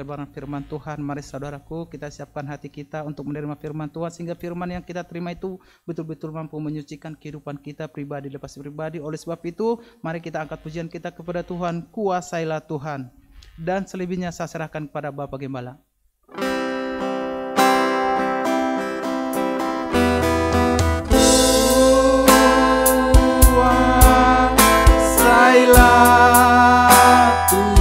kebenaran firman Tuhan. Mari saudaraku, kita siapkan hati kita untuk menerima firman Tuhan sehingga firman yang kita terima itu betul-betul mampu menyucikan kehidupan kita pribadi lepas pribadi. Oleh sebab itu, mari kita angkat pujian kita kepada Tuhan. Kuasailah Tuhan. Dan selebihnya saya serahkan kepada Bapak Gembala. Kuasailah Tuhan.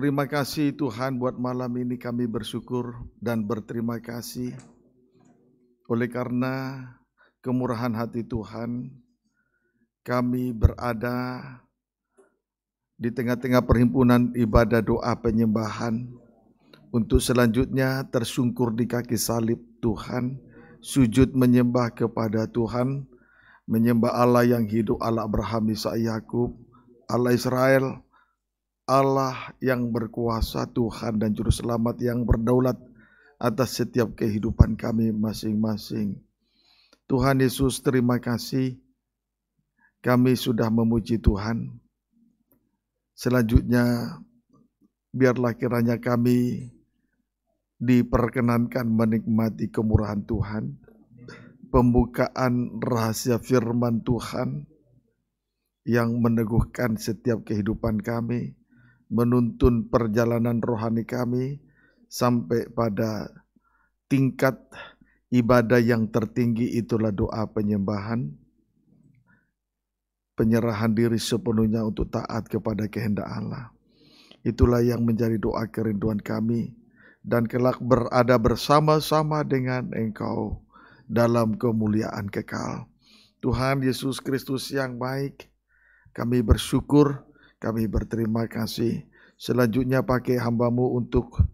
Terima kasih Tuhan buat malam ini kami bersyukur dan berterima kasih oleh karena kemurahan hati Tuhan kami berada di tengah-tengah perhimpunan ibadah doa penyembahan untuk selanjutnya tersungkur di kaki salib Tuhan sujud menyembah kepada Tuhan menyembah Allah yang hidup Allah Abraham Isa, Yakub Allah Israel Allah yang berkuasa, Tuhan dan Juru Selamat yang berdaulat atas setiap kehidupan kami masing-masing. Tuhan Yesus, terima kasih. Kami sudah memuji Tuhan. Selanjutnya, biarlah kiranya kami diperkenankan menikmati kemurahan Tuhan, pembukaan rahasia firman Tuhan yang meneguhkan setiap kehidupan kami menuntun perjalanan rohani kami sampai pada tingkat ibadah yang tertinggi itulah doa penyembahan penyerahan diri sepenuhnya untuk taat kepada kehendak Allah. Itulah yang menjadi doa kerinduan kami dan kelak berada bersama-sama dengan Engkau dalam kemuliaan kekal. Tuhan Yesus Kristus yang baik, kami bersyukur kami berterima kasih. Selanjutnya pakai hambamu untuk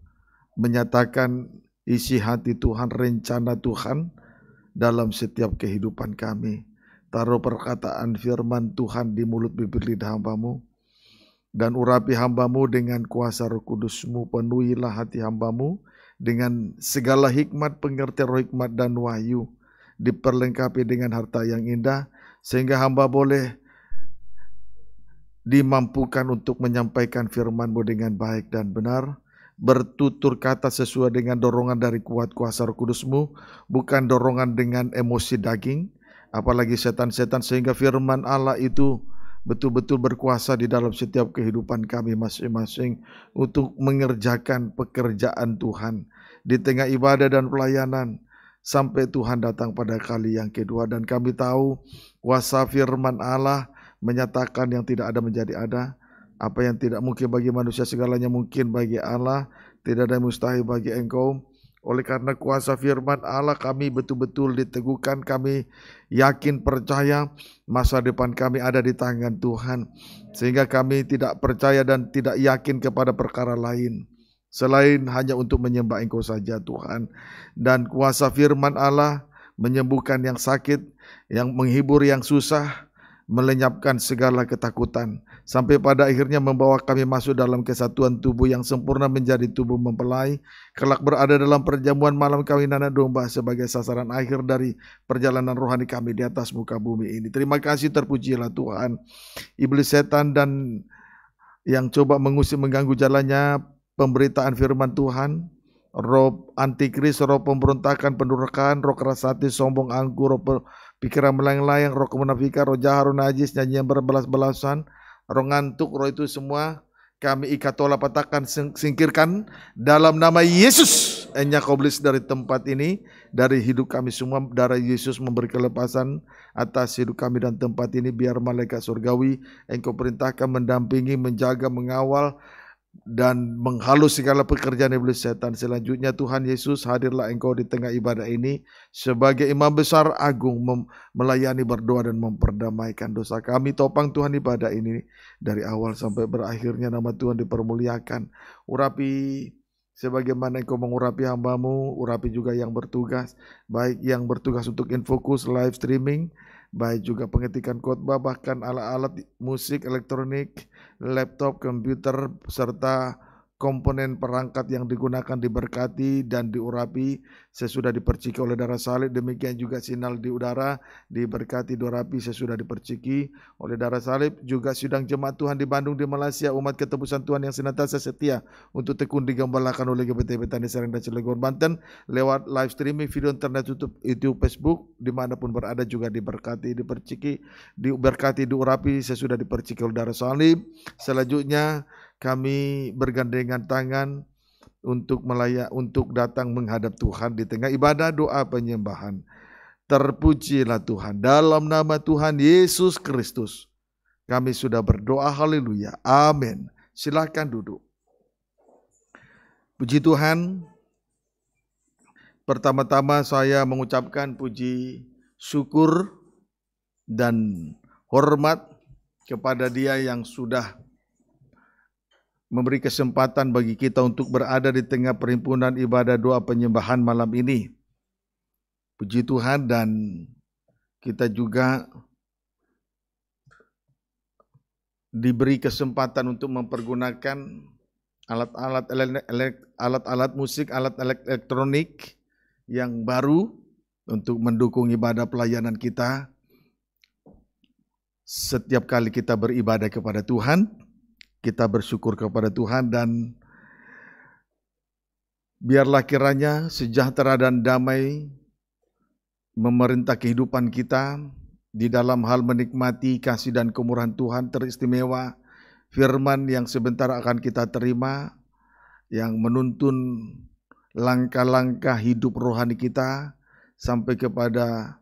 menyatakan isi hati Tuhan, rencana Tuhan dalam setiap kehidupan kami. Taruh perkataan firman Tuhan di mulut bibir lidah hambamu. Dan urapi hambamu dengan kuasa roh kudusmu, penuhilah hati hambamu dengan segala hikmat, pengertian roh hikmat dan wahyu. Diperlengkapi dengan harta yang indah, sehingga hamba boleh dimampukan untuk menyampaikan firman-Mu dengan baik dan benar, bertutur kata sesuai dengan dorongan dari kuat kuasa roh kudusmu, bukan dorongan dengan emosi daging, apalagi setan-setan sehingga firman Allah itu betul-betul berkuasa di dalam setiap kehidupan kami masing-masing untuk mengerjakan pekerjaan Tuhan di tengah ibadah dan pelayanan sampai Tuhan datang pada kali yang kedua dan kami tahu kuasa firman Allah menyatakan yang tidak ada menjadi ada, apa yang tidak mungkin bagi manusia segalanya mungkin bagi Allah, tidak ada yang mustahil bagi engkau. Oleh karena kuasa firman Allah kami betul-betul diteguhkan, kami yakin percaya masa depan kami ada di tangan Tuhan. Sehingga kami tidak percaya dan tidak yakin kepada perkara lain. Selain hanya untuk menyembah engkau saja Tuhan. Dan kuasa firman Allah menyembuhkan yang sakit, yang menghibur yang susah, melenyapkan segala ketakutan sampai pada akhirnya membawa kami masuk dalam kesatuan tubuh yang sempurna menjadi tubuh mempelai kelak berada dalam perjamuan malam kawin anak domba sebagai sasaran akhir dari perjalanan rohani kami di atas muka bumi ini terima kasih terpujilah Tuhan iblis setan dan yang coba mengusik mengganggu jalannya pemberitaan firman Tuhan roh antikris roh pemberontakan pendurakan roh kerasati sombong angkuh roh pikiran melayang-layang, roh kemunafikan, roh jahat, roh najis, nyanyian berbelas-belasan, roh ngantuk, roh itu semua kami ikat tolak patahkan singkirkan dalam nama Yesus enya koblis dari tempat ini dari hidup kami semua darah Yesus memberi kelepasan atas hidup kami dan tempat ini biar malaikat surgawi engkau perintahkan mendampingi menjaga mengawal dan menghalus segala pekerjaan iblis setan. Selanjutnya Tuhan Yesus hadirlah engkau di tengah ibadah ini sebagai imam besar agung melayani berdoa dan memperdamaikan dosa kami. Topang Tuhan ibadah ini dari awal sampai berakhirnya nama Tuhan dipermuliakan. Urapi sebagaimana engkau mengurapi hambamu, urapi juga yang bertugas, baik yang bertugas untuk infokus live streaming, baik juga pengetikan khotbah bahkan alat-alat musik elektronik, laptop, komputer serta komponen perangkat yang digunakan diberkati dan diurapi sesudah diperciki oleh darah salib demikian juga sinal di udara diberkati diurapi sesudah diperciki oleh darah salib juga sidang jemaat Tuhan di Bandung di Malaysia umat ketebusan Tuhan yang senantiasa setia untuk tekun digembalakan oleh GPT Betani Serang dan Cilegon Banten lewat live streaming video internet YouTube YouTube Facebook dimanapun berada juga diberkati diperciki diberkati diurapi sesudah diperciki oleh darah salib selanjutnya kami bergandengan tangan untuk melayak untuk datang menghadap Tuhan di tengah ibadah doa penyembahan. Terpujilah Tuhan dalam nama Tuhan Yesus Kristus. Kami sudah berdoa haleluya. Amin. Silahkan duduk. Puji Tuhan. Pertama-tama saya mengucapkan puji syukur dan hormat kepada dia yang sudah memberi kesempatan bagi kita untuk berada di tengah perhimpunan ibadah doa penyembahan malam ini. Puji Tuhan dan kita juga diberi kesempatan untuk mempergunakan alat-alat alat-alat musik, alat elektronik yang baru untuk mendukung ibadah pelayanan kita setiap kali kita beribadah kepada Tuhan kita bersyukur kepada Tuhan dan biarlah kiranya sejahtera dan damai memerintah kehidupan kita di dalam hal menikmati kasih dan kemurahan Tuhan teristimewa firman yang sebentar akan kita terima yang menuntun langkah-langkah hidup rohani kita sampai kepada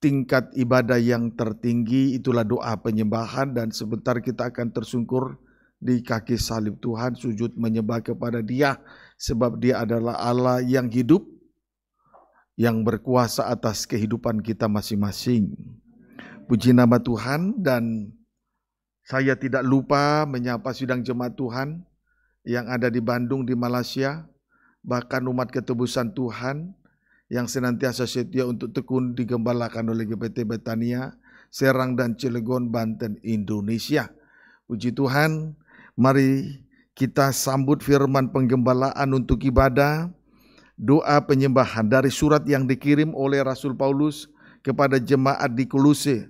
tingkat ibadah yang tertinggi itulah doa penyembahan dan sebentar kita akan tersungkur di kaki salib Tuhan, sujud menyembah kepada Dia, sebab Dia adalah Allah yang hidup, yang berkuasa atas kehidupan kita masing-masing. Puji nama Tuhan, dan saya tidak lupa menyapa sidang jemaat Tuhan yang ada di Bandung, di Malaysia, bahkan umat ketebusan Tuhan yang senantiasa setia untuk tekun digembalakan oleh GPT Betania, Serang dan Cilegon, Banten, Indonesia. Puji Tuhan, Mari kita sambut firman penggembalaan untuk ibadah, doa penyembahan dari surat yang dikirim oleh Rasul Paulus kepada jemaat di Kolose.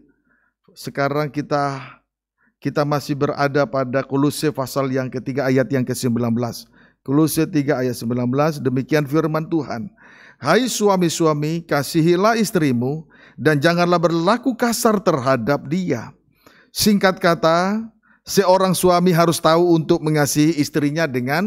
Sekarang kita kita masih berada pada Kolose pasal yang ketiga ayat yang ke-19. Kolose 3 ayat 19 demikian firman Tuhan. Hai suami-suami, kasihilah istrimu dan janganlah berlaku kasar terhadap dia. Singkat kata, Seorang suami harus tahu untuk mengasihi istrinya dengan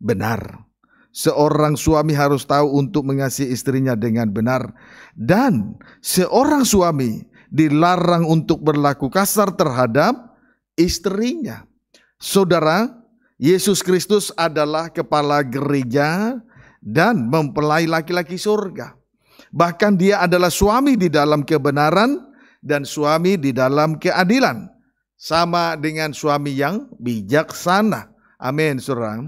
benar. Seorang suami harus tahu untuk mengasihi istrinya dengan benar. Dan seorang suami dilarang untuk berlaku kasar terhadap istrinya. Saudara, Yesus Kristus adalah kepala gereja dan mempelai laki-laki surga. Bahkan dia adalah suami di dalam kebenaran dan suami di dalam keadilan sama dengan suami yang bijaksana. Amin, saudara.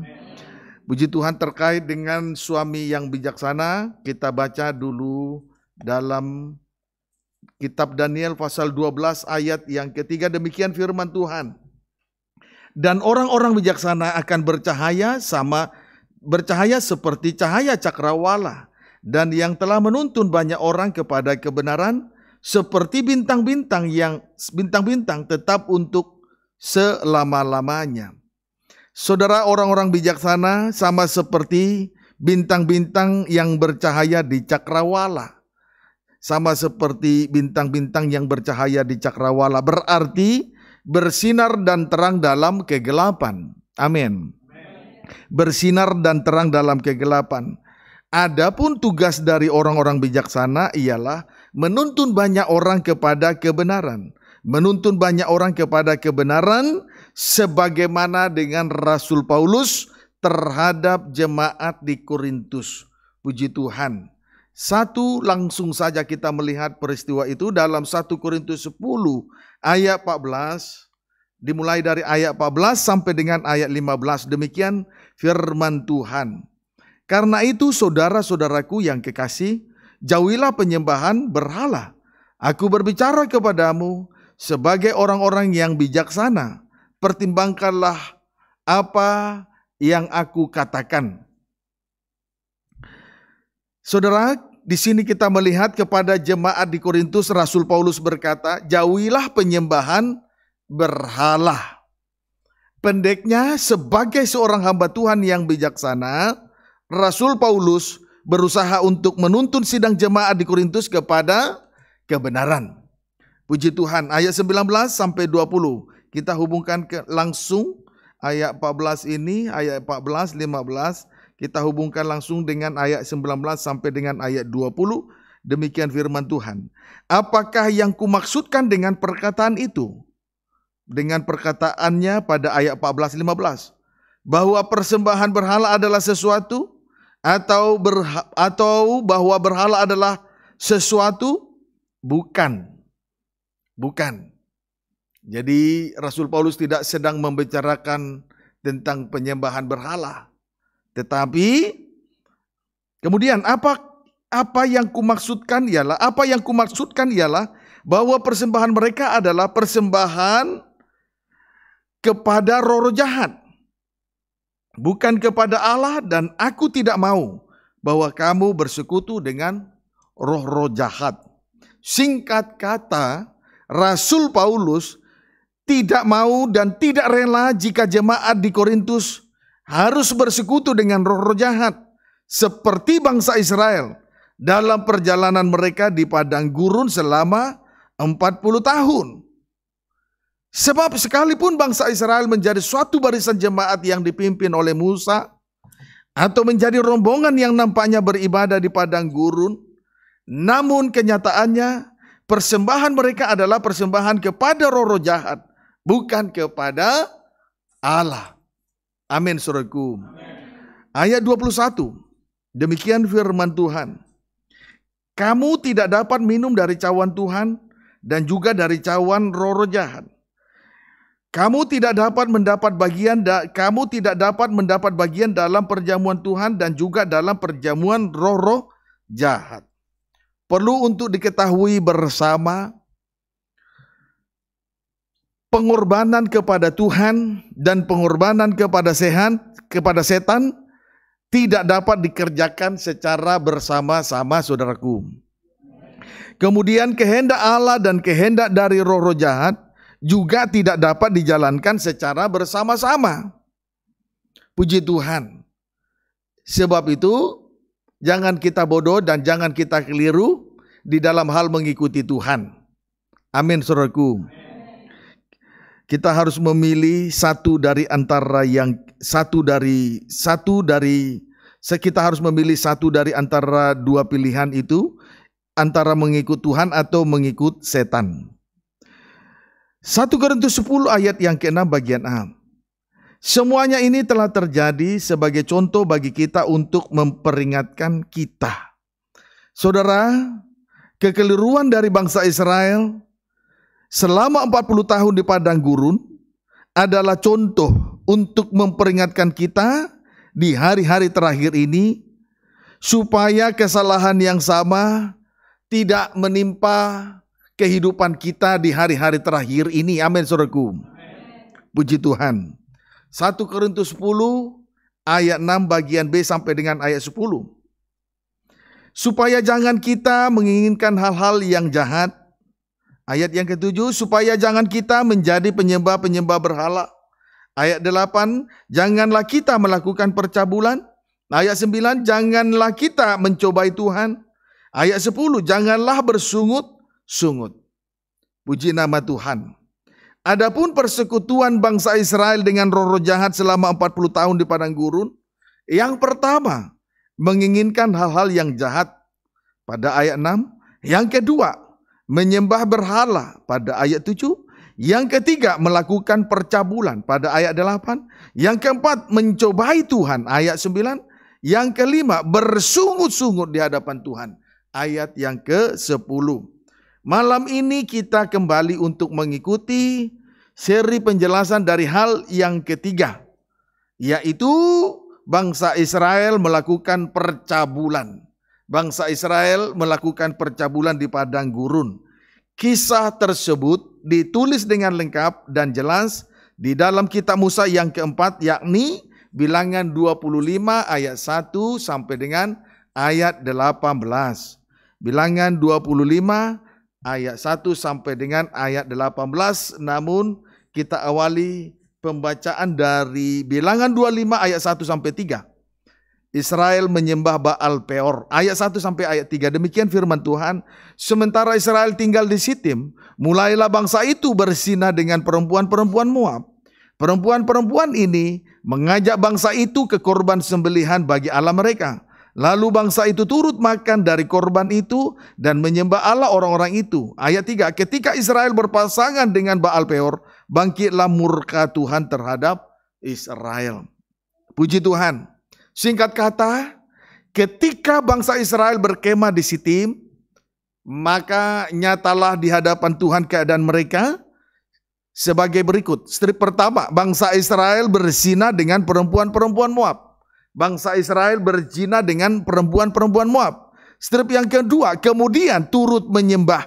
Puji Tuhan terkait dengan suami yang bijaksana, kita baca dulu dalam kitab Daniel pasal 12 ayat yang ketiga demikian firman Tuhan. Dan orang-orang bijaksana akan bercahaya sama bercahaya seperti cahaya cakrawala dan yang telah menuntun banyak orang kepada kebenaran seperti bintang-bintang yang bintang-bintang tetap untuk selama-lamanya. Saudara orang-orang bijaksana sama seperti bintang-bintang yang bercahaya di cakrawala. Sama seperti bintang-bintang yang bercahaya di cakrawala berarti bersinar dan terang dalam kegelapan. Amin. Bersinar dan terang dalam kegelapan. Adapun tugas dari orang-orang bijaksana ialah menuntun banyak orang kepada kebenaran. Menuntun banyak orang kepada kebenaran sebagaimana dengan Rasul Paulus terhadap jemaat di Korintus. Puji Tuhan. Satu langsung saja kita melihat peristiwa itu dalam 1 Korintus 10 ayat 14 dimulai dari ayat 14 sampai dengan ayat 15 demikian firman Tuhan. Karena itu saudara-saudaraku yang kekasih, jauhilah penyembahan berhala. Aku berbicara kepadamu sebagai orang-orang yang bijaksana. Pertimbangkanlah apa yang aku katakan. Saudara, di sini kita melihat kepada jemaat di Korintus Rasul Paulus berkata, "Jauhilah penyembahan berhala." Pendeknya sebagai seorang hamba Tuhan yang bijaksana, Rasul Paulus berusaha untuk menuntun sidang jemaat di Korintus kepada kebenaran. Puji Tuhan, ayat 19 sampai 20. Kita hubungkan ke langsung ayat 14 ini, ayat 14, 15. Kita hubungkan langsung dengan ayat 19 sampai dengan ayat 20. Demikian firman Tuhan. Apakah yang kumaksudkan dengan perkataan itu? Dengan perkataannya pada ayat 14, 15. Bahwa persembahan berhala adalah sesuatu atau berha, atau bahwa berhala adalah sesuatu bukan bukan jadi Rasul Paulus tidak sedang membicarakan tentang penyembahan berhala tetapi kemudian apa apa yang kumaksudkan ialah apa yang kumaksudkan ialah bahwa persembahan mereka adalah persembahan kepada roh-roh jahat bukan kepada Allah dan aku tidak mau bahwa kamu bersekutu dengan roh-roh jahat. Singkat kata, Rasul Paulus tidak mau dan tidak rela jika jemaat di Korintus harus bersekutu dengan roh-roh jahat seperti bangsa Israel dalam perjalanan mereka di padang gurun selama 40 tahun. Sebab sekalipun bangsa Israel menjadi suatu barisan jemaat yang dipimpin oleh Musa, atau menjadi rombongan yang nampaknya beribadah di padang gurun, namun kenyataannya persembahan mereka adalah persembahan kepada roh-roh jahat, bukan kepada Allah. Amin suratku. Ayat 21. Demikian firman Tuhan. Kamu tidak dapat minum dari cawan Tuhan dan juga dari cawan roro jahat. Kamu tidak dapat mendapat bagian da kamu tidak dapat mendapat bagian dalam perjamuan Tuhan dan juga dalam perjamuan roh-roh jahat. Perlu untuk diketahui bersama pengorbanan kepada Tuhan dan pengorbanan kepada sehan kepada setan tidak dapat dikerjakan secara bersama-sama saudaraku. Kemudian kehendak Allah dan kehendak dari roh-roh jahat juga tidak dapat dijalankan secara bersama-sama. Puji Tuhan. Sebab itu jangan kita bodoh dan jangan kita keliru di dalam hal mengikuti Tuhan. Amin saudaraku. Kita harus memilih satu dari antara yang satu dari satu dari sekitar harus memilih satu dari antara dua pilihan itu antara mengikut Tuhan atau mengikut setan. 1 Korintus 10 ayat yang ke-6 bagian A. Semuanya ini telah terjadi sebagai contoh bagi kita untuk memperingatkan kita. Saudara, kekeliruan dari bangsa Israel selama 40 tahun di padang gurun adalah contoh untuk memperingatkan kita di hari-hari terakhir ini supaya kesalahan yang sama tidak menimpa kehidupan kita di hari-hari terakhir ini. Amin saudaraku. Puji Tuhan. 1 Korintus 10 ayat 6 bagian B sampai dengan ayat 10. Supaya jangan kita menginginkan hal-hal yang jahat. Ayat yang ketujuh, supaya jangan kita menjadi penyembah-penyembah berhala. Ayat 8, janganlah kita melakukan percabulan. Ayat 9, janganlah kita mencobai Tuhan. Ayat 10, janganlah bersungut sungut. Puji nama Tuhan. Adapun persekutuan bangsa Israel dengan roh-roh jahat selama 40 tahun di padang gurun, yang pertama menginginkan hal-hal yang jahat pada ayat 6, yang kedua menyembah berhala pada ayat 7, yang ketiga melakukan percabulan pada ayat 8. Yang keempat mencobai Tuhan ayat 9. Yang kelima bersungut-sungut di hadapan Tuhan ayat yang ke-10. Malam ini kita kembali untuk mengikuti seri penjelasan dari hal yang ketiga, yaitu bangsa Israel melakukan percabulan. Bangsa Israel melakukan percabulan di padang gurun. Kisah tersebut ditulis dengan lengkap dan jelas di dalam kitab Musa yang keempat yakni bilangan 25 ayat 1 sampai dengan ayat 18. Bilangan 25 ayat 1 sampai dengan ayat 18 namun kita awali pembacaan dari bilangan 25 ayat 1 sampai 3. Israel menyembah Baal Peor. Ayat 1 sampai ayat 3. Demikian firman Tuhan. Sementara Israel tinggal di Sitim, mulailah bangsa itu bersinah dengan perempuan-perempuan Moab. Perempuan-perempuan ini mengajak bangsa itu ke korban sembelihan bagi Allah mereka. Lalu bangsa itu turut makan dari korban itu dan menyembah Allah orang-orang itu. Ayat 3, ketika Israel berpasangan dengan Baal Peor, bangkitlah murka Tuhan terhadap Israel. Puji Tuhan. Singkat kata, ketika bangsa Israel berkemah di Sitim, maka nyatalah di hadapan Tuhan keadaan mereka sebagai berikut. Strip pertama, bangsa Israel bersina dengan perempuan-perempuan Moab. Bangsa Israel berzina dengan perempuan-perempuan Moab. Strip yang kedua, kemudian turut menyembah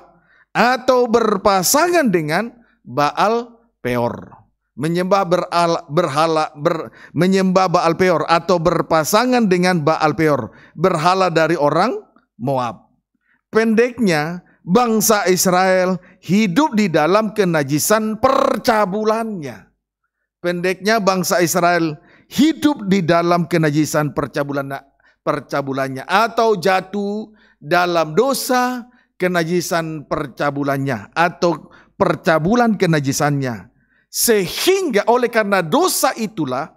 atau berpasangan dengan Baal Peor. Menyembah beral, berhala, ber, menyembah Baal Peor atau berpasangan dengan Baal Peor. Berhala dari orang Moab. Pendeknya, bangsa Israel hidup di dalam kenajisan percabulannya. Pendeknya bangsa Israel hidup di dalam kenajisan percabulannya, percabulannya atau jatuh dalam dosa kenajisan percabulannya atau percabulan kenajisannya. Sehingga oleh karena dosa itulah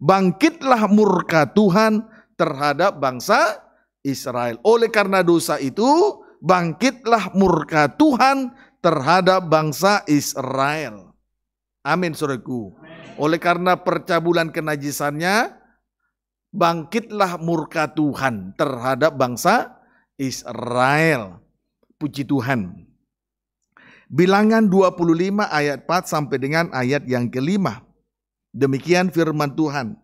bangkitlah murka Tuhan terhadap bangsa Israel. Oleh karena dosa itu bangkitlah murka Tuhan terhadap bangsa Israel. Amin saudaraku. Oleh karena percabulan kenajisannya, bangkitlah murka Tuhan terhadap bangsa Israel. Puji Tuhan. Bilangan 25 ayat 4 sampai dengan ayat yang kelima. Demikian firman Tuhan.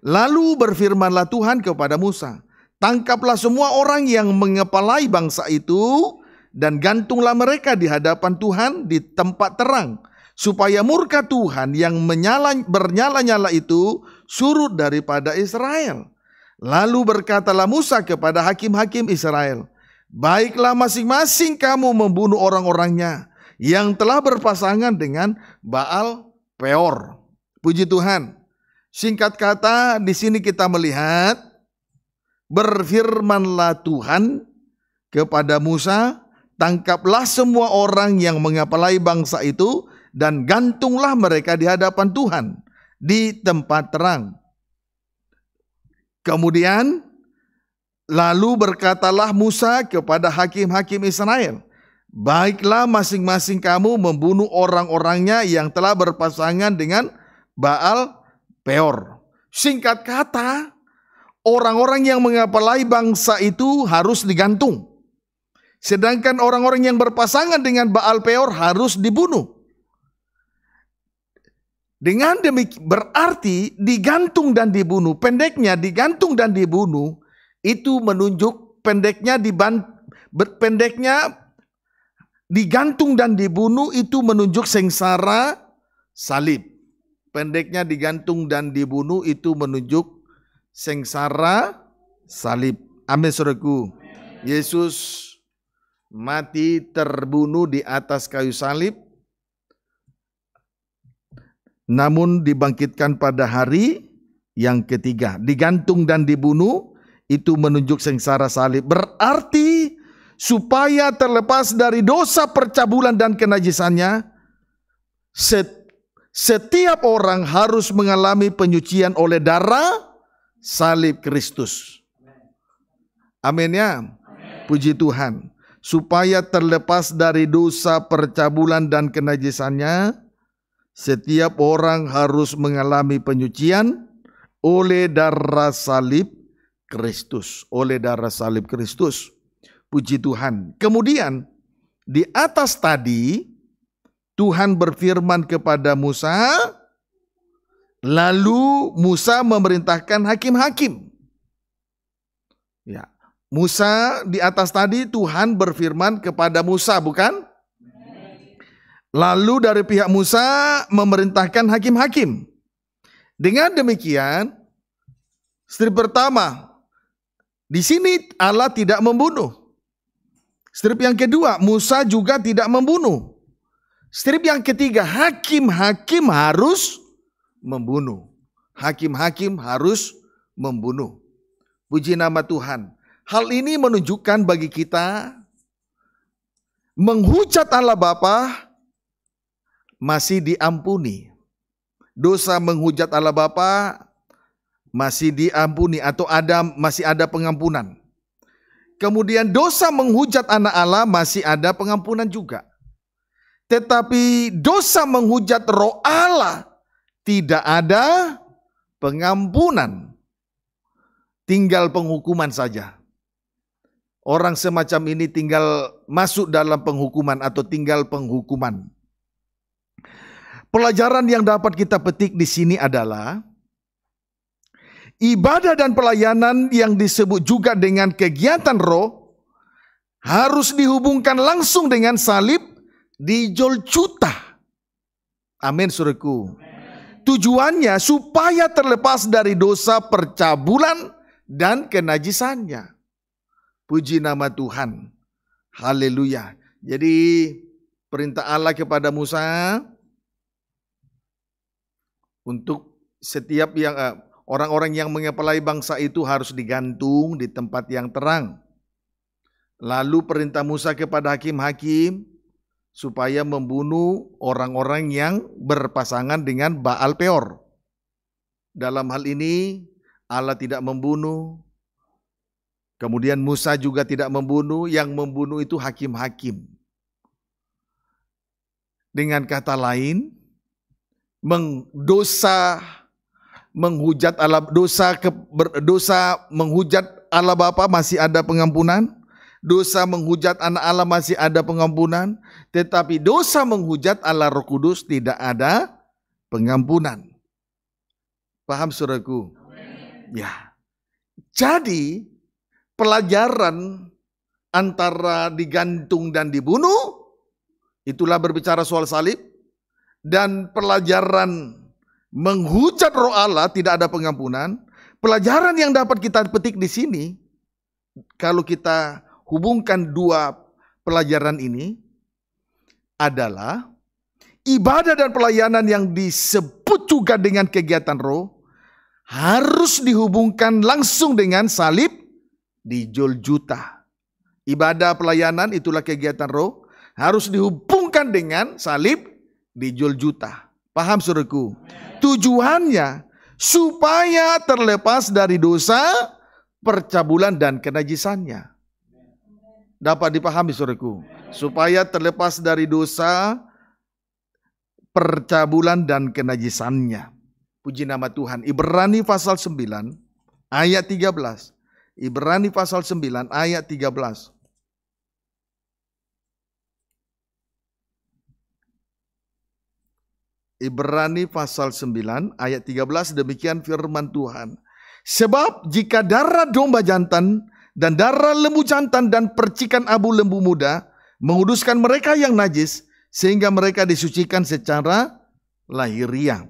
Lalu berfirmanlah Tuhan kepada Musa, Tangkaplah semua orang yang mengepalai bangsa itu dan gantunglah mereka di hadapan Tuhan di tempat terang supaya murka Tuhan yang menyala, bernyala-nyala itu surut daripada Israel. Lalu berkatalah Musa kepada hakim-hakim Israel, Baiklah masing-masing kamu membunuh orang-orangnya yang telah berpasangan dengan Baal Peor. Puji Tuhan. Singkat kata, di sini kita melihat berfirmanlah Tuhan kepada Musa, tangkaplah semua orang yang mengapalai bangsa itu dan gantunglah mereka di hadapan Tuhan di tempat terang. Kemudian lalu berkatalah Musa kepada hakim-hakim Israel, "Baiklah masing-masing kamu membunuh orang-orangnya yang telah berpasangan dengan Baal Peor." Singkat kata, orang-orang yang mengapalai bangsa itu harus digantung. Sedangkan orang-orang yang berpasangan dengan Baal Peor harus dibunuh. Dengan demikian berarti digantung dan dibunuh. Pendeknya digantung dan dibunuh itu menunjuk pendeknya diban, pendeknya digantung dan dibunuh itu menunjuk sengsara salib. Pendeknya digantung dan dibunuh itu menunjuk sengsara salib. Amin saudaraku. Yesus mati terbunuh di atas kayu salib namun dibangkitkan pada hari yang ketiga. Digantung dan dibunuh itu menunjuk sengsara salib. Berarti supaya terlepas dari dosa percabulan dan kenajisannya, setiap orang harus mengalami penyucian oleh darah salib Kristus. Amin ya. Puji Tuhan. Supaya terlepas dari dosa percabulan dan kenajisannya, setiap orang harus mengalami penyucian oleh darah salib Kristus, oleh darah salib Kristus. Puji Tuhan. Kemudian di atas tadi Tuhan berfirman kepada Musa, lalu Musa memerintahkan hakim-hakim. Ya, Musa di atas tadi Tuhan berfirman kepada Musa, bukan? Lalu dari pihak Musa memerintahkan hakim-hakim. Dengan demikian, strip pertama, di sini Allah tidak membunuh. Strip yang kedua, Musa juga tidak membunuh. Strip yang ketiga, hakim-hakim harus membunuh. Hakim-hakim harus membunuh. Puji nama Tuhan. Hal ini menunjukkan bagi kita menghujat Allah Bapa masih diampuni. Dosa menghujat Allah Bapa masih diampuni atau ada masih ada pengampunan. Kemudian dosa menghujat anak Allah masih ada pengampunan juga. Tetapi dosa menghujat roh Allah tidak ada pengampunan. Tinggal penghukuman saja. Orang semacam ini tinggal masuk dalam penghukuman atau tinggal penghukuman. Pelajaran yang dapat kita petik di sini adalah ibadah dan pelayanan yang disebut juga dengan kegiatan roh harus dihubungkan langsung dengan salib di Jolcuta. Amin suruhku. Tujuannya supaya terlepas dari dosa percabulan dan kenajisannya. Puji nama Tuhan. Haleluya. Jadi perintah Allah kepada Musa untuk setiap yang eh, orang-orang yang mengepalai bangsa itu harus digantung di tempat yang terang. Lalu perintah Musa kepada hakim-hakim supaya membunuh orang-orang yang berpasangan dengan Baal Peor. Dalam hal ini Allah tidak membunuh. Kemudian Musa juga tidak membunuh, yang membunuh itu hakim-hakim. Dengan kata lain, mengdosa menghujat Allah dosa ke, dosa menghujat Allah Bapa masih ada pengampunan dosa menghujat anak Allah masih ada pengampunan tetapi dosa menghujat Allah Roh Kudus tidak ada pengampunan paham saudaraku ya jadi pelajaran antara digantung dan dibunuh itulah berbicara soal salib dan pelajaran menghujat roh Allah tidak ada pengampunan, pelajaran yang dapat kita petik di sini kalau kita hubungkan dua pelajaran ini adalah ibadah dan pelayanan yang disebut juga dengan kegiatan roh harus dihubungkan langsung dengan salib di Joljuta. Ibadah pelayanan itulah kegiatan roh harus dihubungkan dengan salib dijual juta. Paham suruhku? Tujuannya supaya terlepas dari dosa, percabulan dan kenajisannya. Dapat dipahami suruhku? Supaya terlepas dari dosa, percabulan dan kenajisannya. Puji nama Tuhan. Ibrani pasal 9 ayat 13. Ibrani pasal 9 ayat 13. Ibrani pasal 9 ayat 13 demikian firman Tuhan. Sebab jika darah domba jantan dan darah lembu jantan dan percikan abu lembu muda menguduskan mereka yang najis sehingga mereka disucikan secara lahiriah.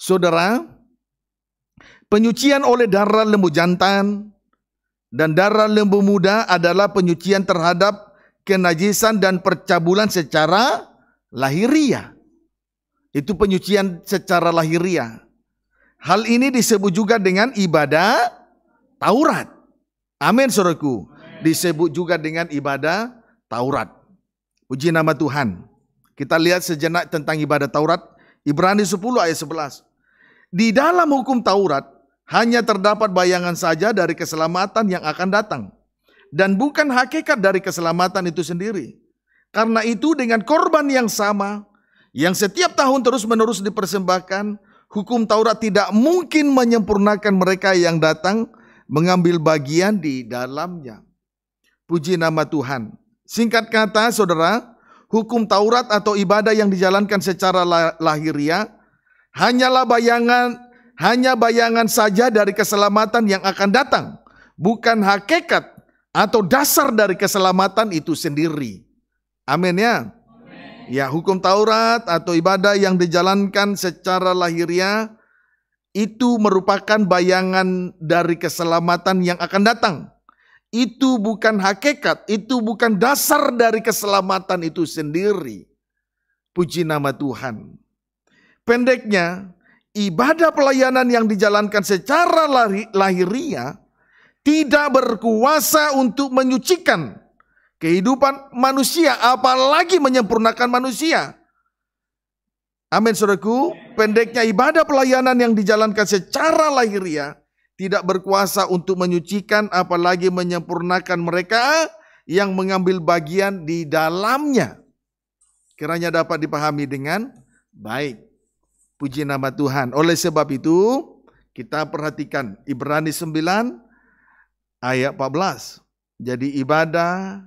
Saudara, penyucian oleh darah lembu jantan dan darah lembu muda adalah penyucian terhadap kenajisan dan percabulan secara lahiriah. Itu penyucian secara lahiriah. Hal ini disebut juga dengan ibadah Taurat. Amin saudaraku. Disebut juga dengan ibadah Taurat. Puji nama Tuhan. Kita lihat sejenak tentang ibadah Taurat. Ibrani 10 ayat 11. Di dalam hukum Taurat hanya terdapat bayangan saja dari keselamatan yang akan datang. Dan bukan hakikat dari keselamatan itu sendiri. Karena itu dengan korban yang sama, yang setiap tahun terus-menerus dipersembahkan, hukum Taurat tidak mungkin menyempurnakan mereka yang datang mengambil bagian di dalamnya. Puji nama Tuhan. Singkat kata, saudara, hukum Taurat atau ibadah yang dijalankan secara lahiriah hanyalah bayangan, hanya bayangan saja dari keselamatan yang akan datang, bukan hakikat atau dasar dari keselamatan itu sendiri. Amin ya. Ya, hukum Taurat atau ibadah yang dijalankan secara lahiriah itu merupakan bayangan dari keselamatan yang akan datang. Itu bukan hakikat, itu bukan dasar dari keselamatan itu sendiri. Puji nama Tuhan. Pendeknya, ibadah pelayanan yang dijalankan secara lahiriah tidak berkuasa untuk menyucikan kehidupan manusia, apalagi menyempurnakan manusia. Amin saudaraku, pendeknya ibadah pelayanan yang dijalankan secara lahiriah tidak berkuasa untuk menyucikan apalagi menyempurnakan mereka yang mengambil bagian di dalamnya. Kiranya dapat dipahami dengan baik. Puji nama Tuhan. Oleh sebab itu, kita perhatikan Ibrani 9 ayat 14. Jadi ibadah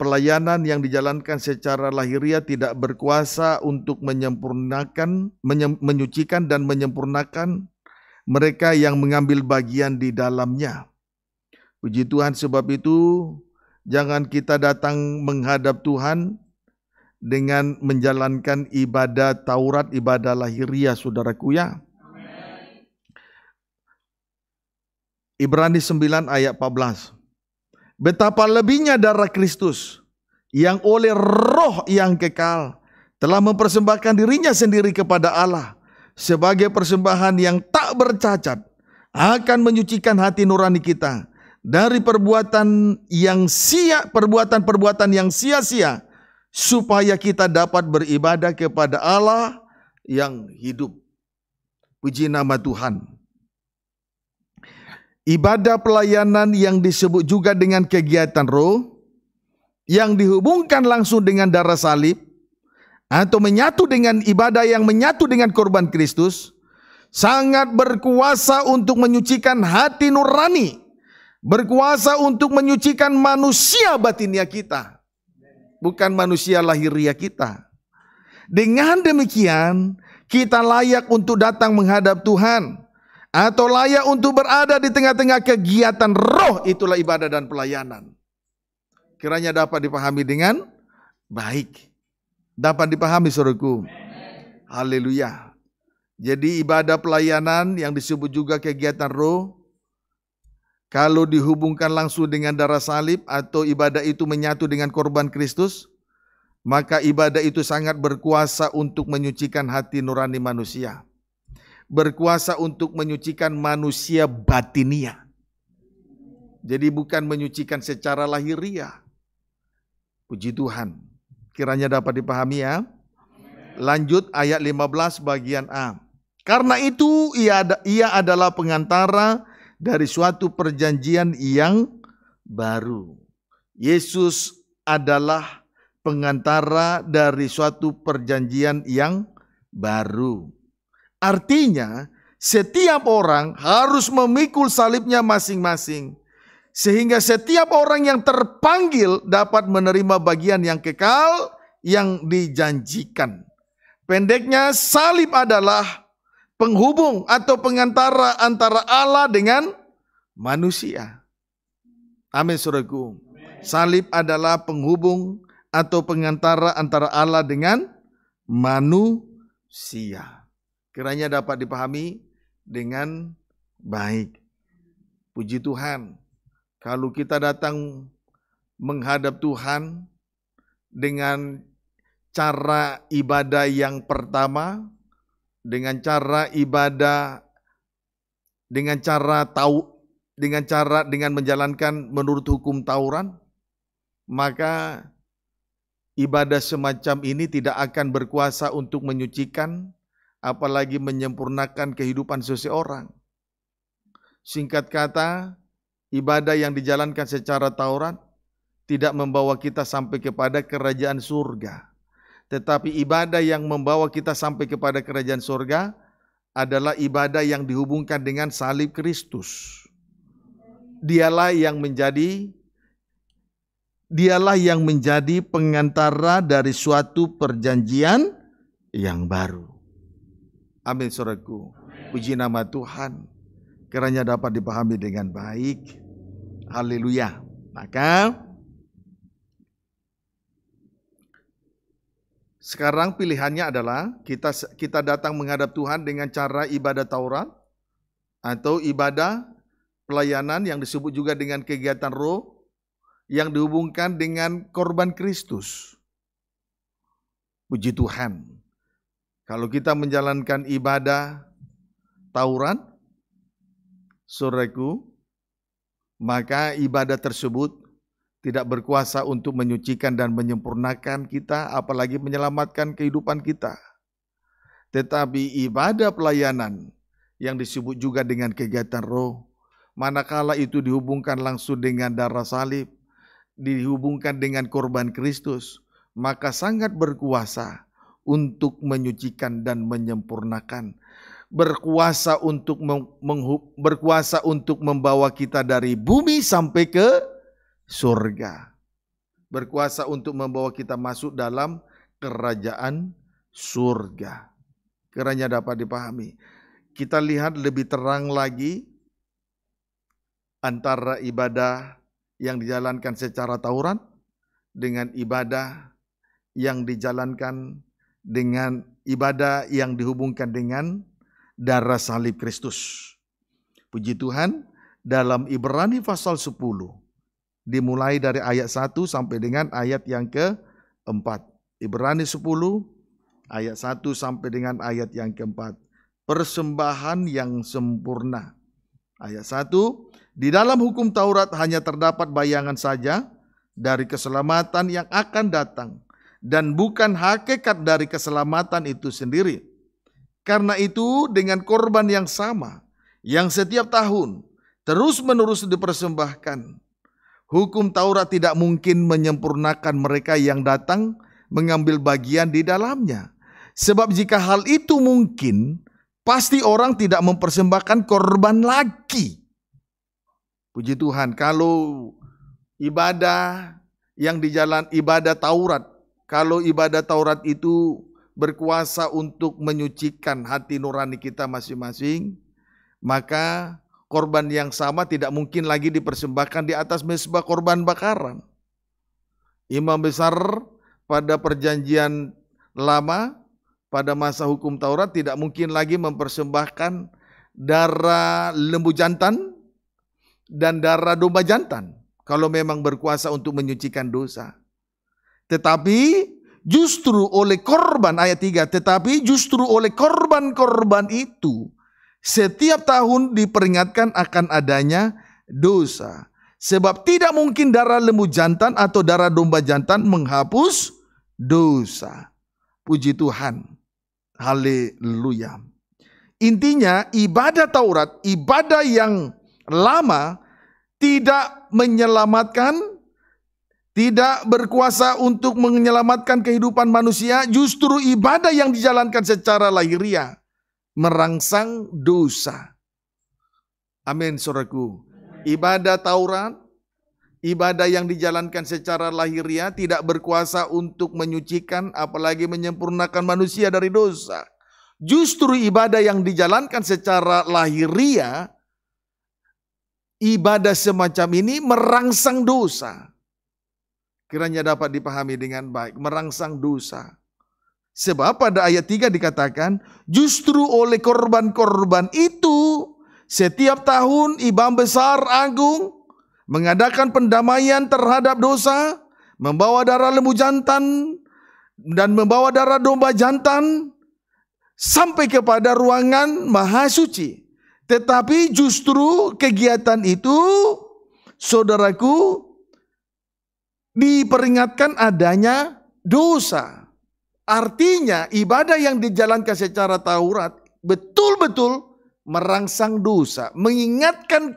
pelayanan yang dijalankan secara lahiriah tidak berkuasa untuk menyempurnakan, menye, menyucikan dan menyempurnakan mereka yang mengambil bagian di dalamnya. Puji Tuhan sebab itu jangan kita datang menghadap Tuhan dengan menjalankan ibadah Taurat, ibadah lahiriah saudaraku ya. Ibrani 9 ayat 14. Betapa lebihnya darah Kristus yang oleh roh yang kekal telah mempersembahkan dirinya sendiri kepada Allah sebagai persembahan yang tak bercacat akan menyucikan hati nurani kita dari perbuatan yang sia perbuatan-perbuatan yang sia-sia supaya kita dapat beribadah kepada Allah yang hidup. Puji nama Tuhan ibadah pelayanan yang disebut juga dengan kegiatan roh, yang dihubungkan langsung dengan darah salib, atau menyatu dengan ibadah yang menyatu dengan korban Kristus, sangat berkuasa untuk menyucikan hati nurani, berkuasa untuk menyucikan manusia batinnya kita, bukan manusia lahiria kita. Dengan demikian, kita layak untuk datang menghadap Tuhan atau layak untuk berada di tengah-tengah kegiatan roh itulah ibadah dan pelayanan. Kiranya dapat dipahami dengan baik. Dapat dipahami suruhku. Haleluya. Jadi ibadah pelayanan yang disebut juga kegiatan roh kalau dihubungkan langsung dengan darah salib atau ibadah itu menyatu dengan korban Kristus, maka ibadah itu sangat berkuasa untuk menyucikan hati nurani manusia berkuasa untuk menyucikan manusia batinia. Jadi bukan menyucikan secara lahiriah. Puji Tuhan. Kiranya dapat dipahami ya. Lanjut ayat 15 bagian A. Karena itu ia, ia adalah pengantara dari suatu perjanjian yang baru. Yesus adalah pengantara dari suatu perjanjian yang baru. Artinya, setiap orang harus memikul salibnya masing-masing, sehingga setiap orang yang terpanggil dapat menerima bagian yang kekal yang dijanjikan. Pendeknya, salib adalah penghubung atau pengantara antara Allah dengan manusia. Amin, suraku. Salib adalah penghubung atau pengantara antara Allah dengan manusia. Kiranya dapat dipahami dengan baik. Puji Tuhan. Kalau kita datang menghadap Tuhan dengan cara ibadah yang pertama, dengan cara ibadah dengan cara tahu dengan cara dengan menjalankan menurut hukum Tauran maka ibadah semacam ini tidak akan berkuasa untuk menyucikan apalagi menyempurnakan kehidupan seseorang. Singkat kata, ibadah yang dijalankan secara Taurat tidak membawa kita sampai kepada kerajaan surga. Tetapi ibadah yang membawa kita sampai kepada kerajaan surga adalah ibadah yang dihubungkan dengan salib Kristus. Dialah yang menjadi dialah yang menjadi pengantara dari suatu perjanjian yang baru. Amin saudaraku. Puji nama Tuhan. Kiranya dapat dipahami dengan baik. Haleluya. Maka sekarang pilihannya adalah kita kita datang menghadap Tuhan dengan cara ibadah Taurat atau ibadah pelayanan yang disebut juga dengan kegiatan roh yang dihubungkan dengan korban Kristus. Puji Tuhan. Kalau kita menjalankan ibadah tauran, soreku, maka ibadah tersebut tidak berkuasa untuk menyucikan dan menyempurnakan kita, apalagi menyelamatkan kehidupan kita. Tetapi ibadah pelayanan yang disebut juga dengan kegiatan roh, manakala itu dihubungkan langsung dengan darah salib, dihubungkan dengan korban Kristus, maka sangat berkuasa untuk menyucikan dan menyempurnakan berkuasa untuk menghub, berkuasa untuk membawa kita dari bumi sampai ke surga berkuasa untuk membawa kita masuk dalam kerajaan surga kiranya dapat dipahami kita lihat lebih terang lagi antara ibadah yang dijalankan secara tawuran dengan ibadah yang dijalankan dengan ibadah yang dihubungkan dengan darah salib Kristus. Puji Tuhan, dalam Ibrani pasal 10 dimulai dari ayat 1 sampai dengan ayat yang keempat. Ibrani 10 ayat 1 sampai dengan ayat yang keempat. Persembahan yang sempurna. Ayat 1, di dalam hukum Taurat hanya terdapat bayangan saja dari keselamatan yang akan datang dan bukan hakikat dari keselamatan itu sendiri. Karena itu dengan korban yang sama yang setiap tahun terus-menerus dipersembahkan, hukum Taurat tidak mungkin menyempurnakan mereka yang datang mengambil bagian di dalamnya. Sebab jika hal itu mungkin, pasti orang tidak mempersembahkan korban lagi. Puji Tuhan, kalau ibadah yang di jalan ibadah Taurat kalau ibadah Taurat itu berkuasa untuk menyucikan hati nurani kita masing-masing, maka korban yang sama tidak mungkin lagi dipersembahkan di atas mesbah korban bakaran. Imam besar pada perjanjian lama pada masa hukum Taurat tidak mungkin lagi mempersembahkan darah lembu jantan dan darah domba jantan kalau memang berkuasa untuk menyucikan dosa. Tetapi justru oleh korban ayat 3, tetapi justru oleh korban-korban itu setiap tahun diperingatkan akan adanya dosa. Sebab tidak mungkin darah lembu jantan atau darah domba jantan menghapus dosa. Puji Tuhan. Haleluya. Intinya ibadah Taurat, ibadah yang lama tidak menyelamatkan tidak berkuasa untuk menyelamatkan kehidupan manusia, justru ibadah yang dijalankan secara lahiriah merangsang dosa. Amin, saudaraku. Ibadah Taurat, ibadah yang dijalankan secara lahiriah tidak berkuasa untuk menyucikan apalagi menyempurnakan manusia dari dosa. Justru ibadah yang dijalankan secara lahiriah ibadah semacam ini merangsang dosa. Kiranya dapat dipahami dengan baik, merangsang dosa. Sebab pada ayat 3 dikatakan, justru oleh korban-korban itu setiap tahun imam besar agung mengadakan pendamaian terhadap dosa, membawa darah lembu jantan dan membawa darah domba jantan sampai kepada ruangan maha suci. Tetapi justru kegiatan itu saudaraku diperingatkan adanya dosa. Artinya ibadah yang dijalankan secara Taurat betul-betul merangsang dosa, mengingatkan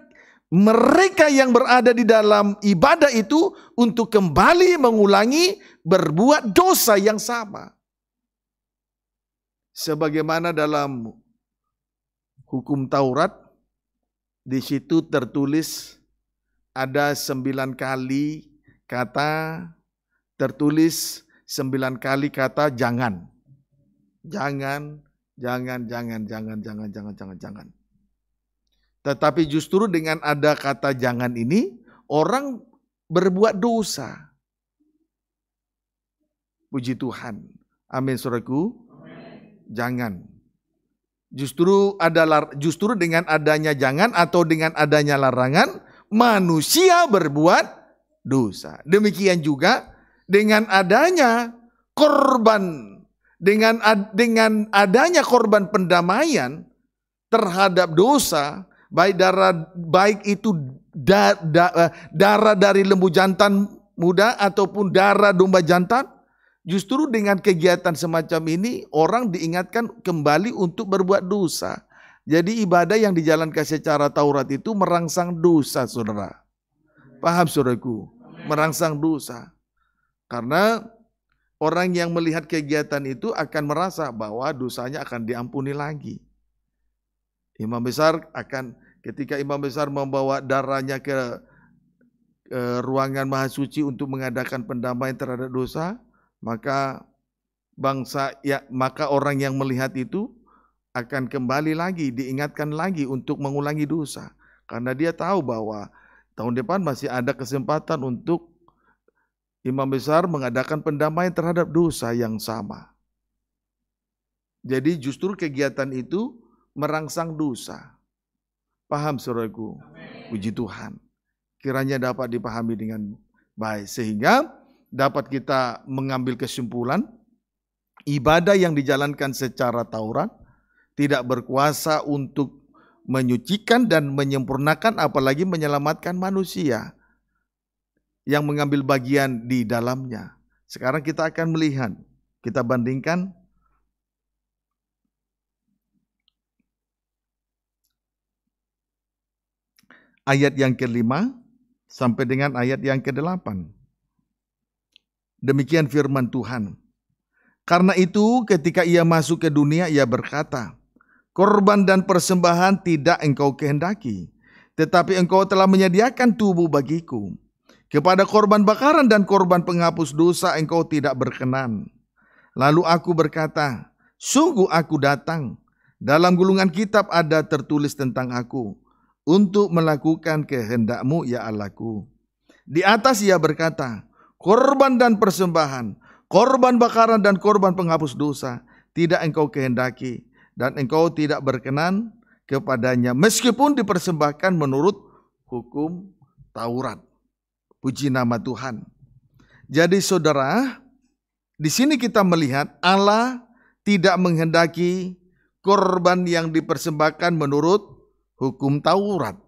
mereka yang berada di dalam ibadah itu untuk kembali mengulangi berbuat dosa yang sama. Sebagaimana dalam hukum Taurat di situ tertulis ada sembilan kali kata tertulis sembilan kali kata jangan. Jangan, jangan, jangan, jangan, jangan, jangan, jangan, jangan. Tetapi justru dengan ada kata jangan ini, orang berbuat dosa. Puji Tuhan. Amin saudaraku. Jangan. Justru ada justru dengan adanya jangan atau dengan adanya larangan manusia berbuat dosa. Demikian juga dengan adanya korban dengan ad, dengan adanya korban pendamaian terhadap dosa baik darah baik itu da, da, eh, darah dari lembu jantan muda ataupun darah domba jantan justru dengan kegiatan semacam ini orang diingatkan kembali untuk berbuat dosa jadi ibadah yang dijalankan secara Taurat itu merangsang dosa saudara Paham saudaraku? Merangsang dosa. Karena orang yang melihat kegiatan itu akan merasa bahwa dosanya akan diampuni lagi. Imam besar akan ketika imam besar membawa darahnya ke, ke ruangan mahasuci untuk mengadakan pendamaian terhadap dosa, maka bangsa ya maka orang yang melihat itu akan kembali lagi diingatkan lagi untuk mengulangi dosa karena dia tahu bahwa Tahun depan masih ada kesempatan untuk imam besar mengadakan pendamaian terhadap dosa yang sama. Jadi justru kegiatan itu merangsang dosa. Paham saudaraku? Puji Tuhan. Kiranya dapat dipahami dengan baik sehingga dapat kita mengambil kesimpulan ibadah yang dijalankan secara Taurat tidak berkuasa untuk menyucikan dan menyempurnakan apalagi menyelamatkan manusia yang mengambil bagian di dalamnya. Sekarang kita akan melihat, kita bandingkan ayat yang kelima sampai dengan ayat yang kedelapan. Demikian firman Tuhan. Karena itu ketika ia masuk ke dunia ia berkata, Korban dan persembahan tidak engkau kehendaki, tetapi engkau telah menyediakan tubuh bagiku. Kepada korban bakaran dan korban penghapus dosa engkau tidak berkenan. Lalu aku berkata, sungguh aku datang. Dalam gulungan kitab ada tertulis tentang aku, untuk melakukan kehendakmu ya Allahku. Di atas ia berkata, korban dan persembahan, korban bakaran dan korban penghapus dosa, tidak engkau kehendaki, dan engkau tidak berkenan kepadanya meskipun dipersembahkan menurut hukum Taurat. Puji nama Tuhan. Jadi saudara, di sini kita melihat Allah tidak menghendaki korban yang dipersembahkan menurut hukum Taurat.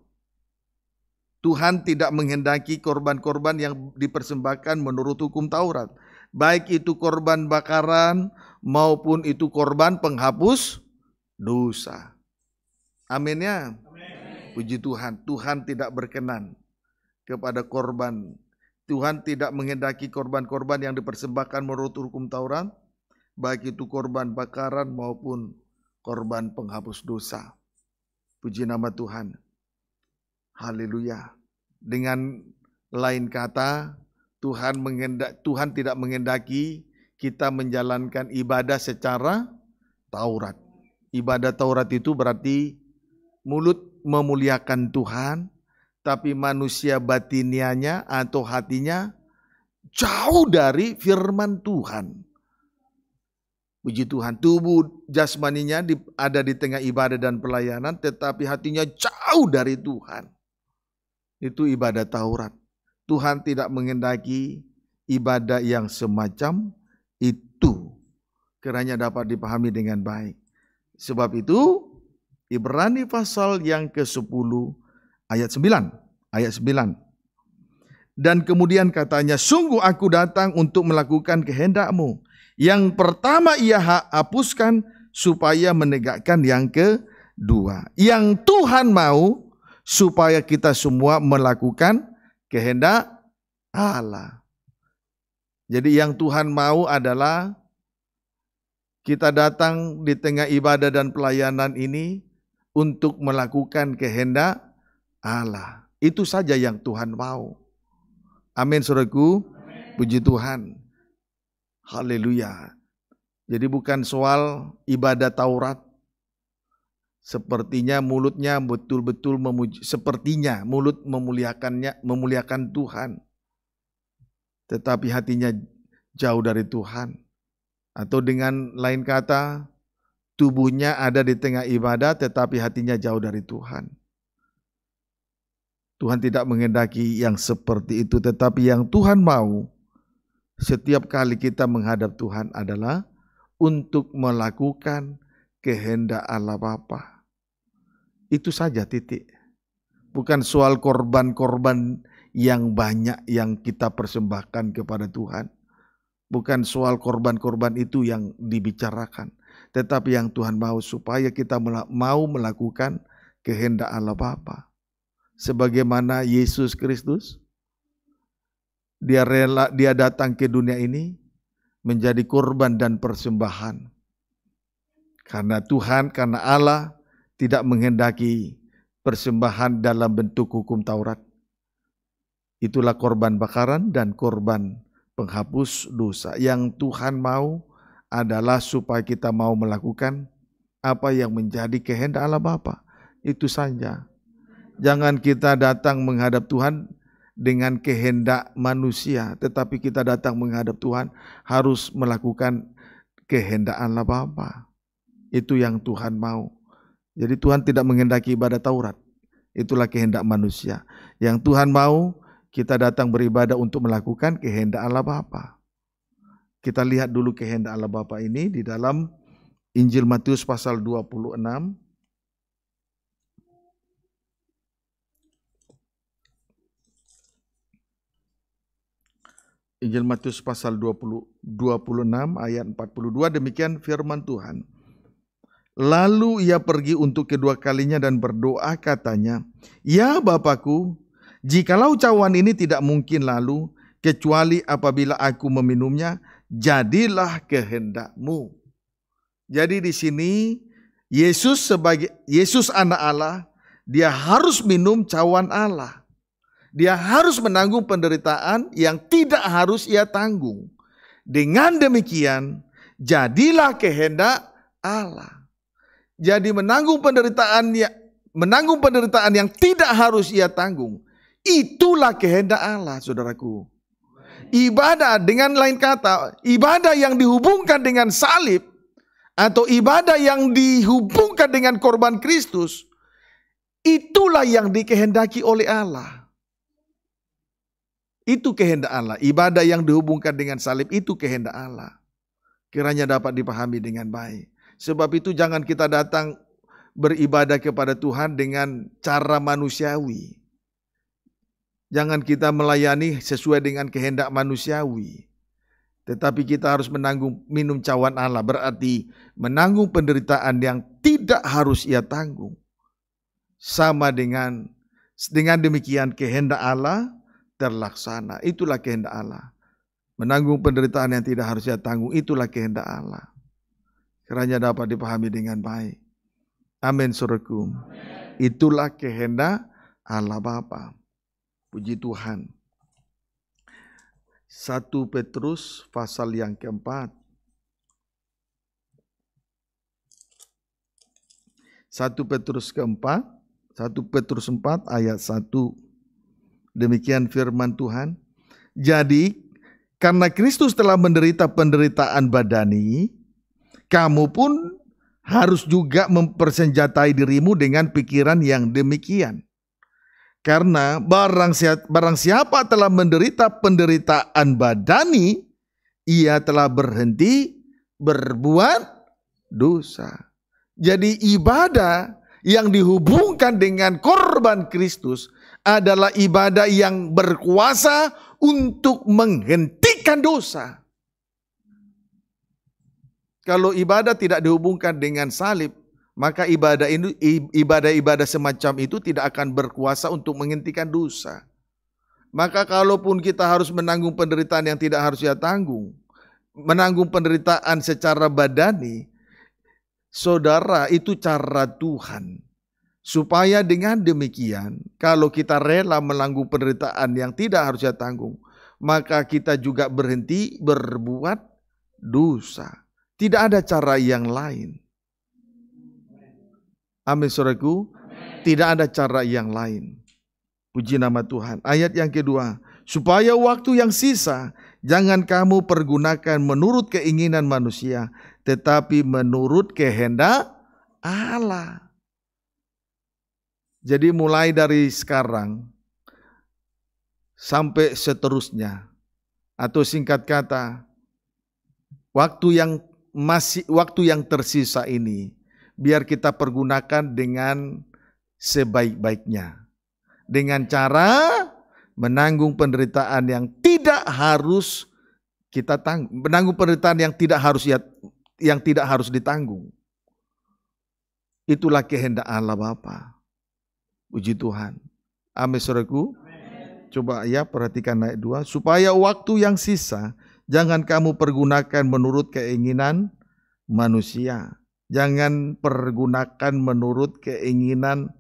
Tuhan tidak menghendaki korban-korban yang dipersembahkan menurut hukum Taurat. Baik itu korban bakaran maupun itu korban penghapus dosa. Amin ya. Amin. Puji Tuhan, Tuhan tidak berkenan kepada korban. Tuhan tidak mengendaki korban-korban yang dipersembahkan menurut hukum Taurat, baik itu korban bakaran maupun korban penghapus dosa. Puji nama Tuhan. Haleluya. Dengan lain kata, Tuhan mengendak Tuhan tidak mengendaki kita menjalankan ibadah secara Taurat. Ibadah Taurat itu berarti mulut memuliakan Tuhan, tapi manusia batinianya atau hatinya jauh dari firman Tuhan. Puji Tuhan, tubuh jasmaninya ada di tengah ibadah dan pelayanan, tetapi hatinya jauh dari Tuhan. Itu ibadah Taurat. Tuhan tidak mengendaki ibadah yang semacam itu. Kiranya dapat dipahami dengan baik. Sebab itu Ibrani pasal yang ke-10 ayat 9. Ayat 9. Dan kemudian katanya, sungguh aku datang untuk melakukan kehendakmu. Yang pertama ia hapuskan supaya menegakkan yang kedua. Yang Tuhan mau supaya kita semua melakukan kehendak Allah. Jadi yang Tuhan mau adalah kita datang di tengah ibadah dan pelayanan ini untuk melakukan kehendak Allah. Itu saja yang Tuhan mau. Amin saudaraku. Puji Tuhan. Haleluya. Jadi bukan soal ibadah Taurat. Sepertinya mulutnya betul-betul memuji, sepertinya mulut memuliakannya, memuliakan Tuhan. Tetapi hatinya jauh dari Tuhan. Atau dengan lain kata, tubuhnya ada di tengah ibadah tetapi hatinya jauh dari Tuhan. Tuhan tidak mengendaki yang seperti itu tetapi yang Tuhan mau setiap kali kita menghadap Tuhan adalah untuk melakukan kehendak Allah Bapa. Itu saja titik. Bukan soal korban-korban yang banyak yang kita persembahkan kepada Tuhan. Bukan soal korban-korban itu yang dibicarakan. Tetapi yang Tuhan mau supaya kita mau melakukan kehendak Allah Bapa. Sebagaimana Yesus Kristus dia rela dia datang ke dunia ini menjadi korban dan persembahan. Karena Tuhan, karena Allah tidak menghendaki persembahan dalam bentuk hukum Taurat. Itulah korban bakaran dan korban penghapus dosa. Yang Tuhan mau adalah supaya kita mau melakukan apa yang menjadi kehendak Allah Bapa. Itu saja. Jangan kita datang menghadap Tuhan dengan kehendak manusia, tetapi kita datang menghadap Tuhan harus melakukan kehendak Allah Bapa. Itu yang Tuhan mau. Jadi Tuhan tidak menghendaki ibadah Taurat. Itulah kehendak manusia. Yang Tuhan mau kita datang beribadah untuk melakukan kehendak Allah Bapa. Kita lihat dulu kehendak Allah Bapa ini di dalam Injil Matius pasal 26 Injil Matius pasal 20, 26 ayat 42 demikian firman Tuhan. Lalu ia pergi untuk kedua kalinya dan berdoa katanya, Ya Bapakku, Jikalau cawan ini tidak mungkin lalu, kecuali apabila aku meminumnya, jadilah kehendakmu. Jadi di sini Yesus sebagai Yesus anak Allah, dia harus minum cawan Allah. Dia harus menanggung penderitaan yang tidak harus ia tanggung. Dengan demikian, jadilah kehendak Allah. Jadi menanggung penderitaan ya, menanggung penderitaan yang tidak harus ia tanggung Itulah kehendak Allah, saudaraku. Ibadah dengan lain kata, ibadah yang dihubungkan dengan salib atau ibadah yang dihubungkan dengan korban Kristus, itulah yang dikehendaki oleh Allah. Itu kehendak Allah. Ibadah yang dihubungkan dengan salib itu kehendak Allah. Kiranya dapat dipahami dengan baik. Sebab itu jangan kita datang beribadah kepada Tuhan dengan cara manusiawi Jangan kita melayani sesuai dengan kehendak manusiawi. Tetapi kita harus menanggung minum cawan Allah. Berarti menanggung penderitaan yang tidak harus ia tanggung. Sama dengan dengan demikian kehendak Allah terlaksana. Itulah kehendak Allah. Menanggung penderitaan yang tidak harus ia tanggung. Itulah kehendak Allah. Kiranya dapat dipahami dengan baik. Amin surakum. Itulah kehendak Allah Bapa. Puji Tuhan. 1 Petrus pasal yang keempat. 1 Petrus keempat, 1 Petrus 4 ayat 1. Demikian firman Tuhan. Jadi karena Kristus telah menderita penderitaan badani, kamu pun harus juga mempersenjatai dirimu dengan pikiran yang demikian. Karena barang, siapa, barang siapa telah menderita penderitaan badani, ia telah berhenti berbuat dosa. Jadi ibadah yang dihubungkan dengan korban Kristus adalah ibadah yang berkuasa untuk menghentikan dosa. Kalau ibadah tidak dihubungkan dengan salib, maka ibadah ini ibadah-ibadah semacam itu tidak akan berkuasa untuk menghentikan dosa. Maka kalaupun kita harus menanggung penderitaan yang tidak harus ia tanggung, menanggung penderitaan secara badani, saudara itu cara Tuhan. Supaya dengan demikian, kalau kita rela menanggung penderitaan yang tidak harus ia tanggung, maka kita juga berhenti berbuat dosa. Tidak ada cara yang lain. Amin saudaraku. Tidak ada cara yang lain. Puji nama Tuhan. Ayat yang kedua, supaya waktu yang sisa jangan kamu pergunakan menurut keinginan manusia, tetapi menurut kehendak Allah. Jadi mulai dari sekarang sampai seterusnya atau singkat kata waktu yang masih waktu yang tersisa ini biar kita pergunakan dengan sebaik-baiknya. Dengan cara menanggung penderitaan yang tidak harus kita tanggung, menanggung penderitaan yang tidak harus ya, yang tidak harus ditanggung. Itulah kehendak Allah Bapa. Puji Tuhan. Amin saudaraku. Coba ya perhatikan naik dua supaya waktu yang sisa jangan kamu pergunakan menurut keinginan manusia Jangan pergunakan menurut keinginan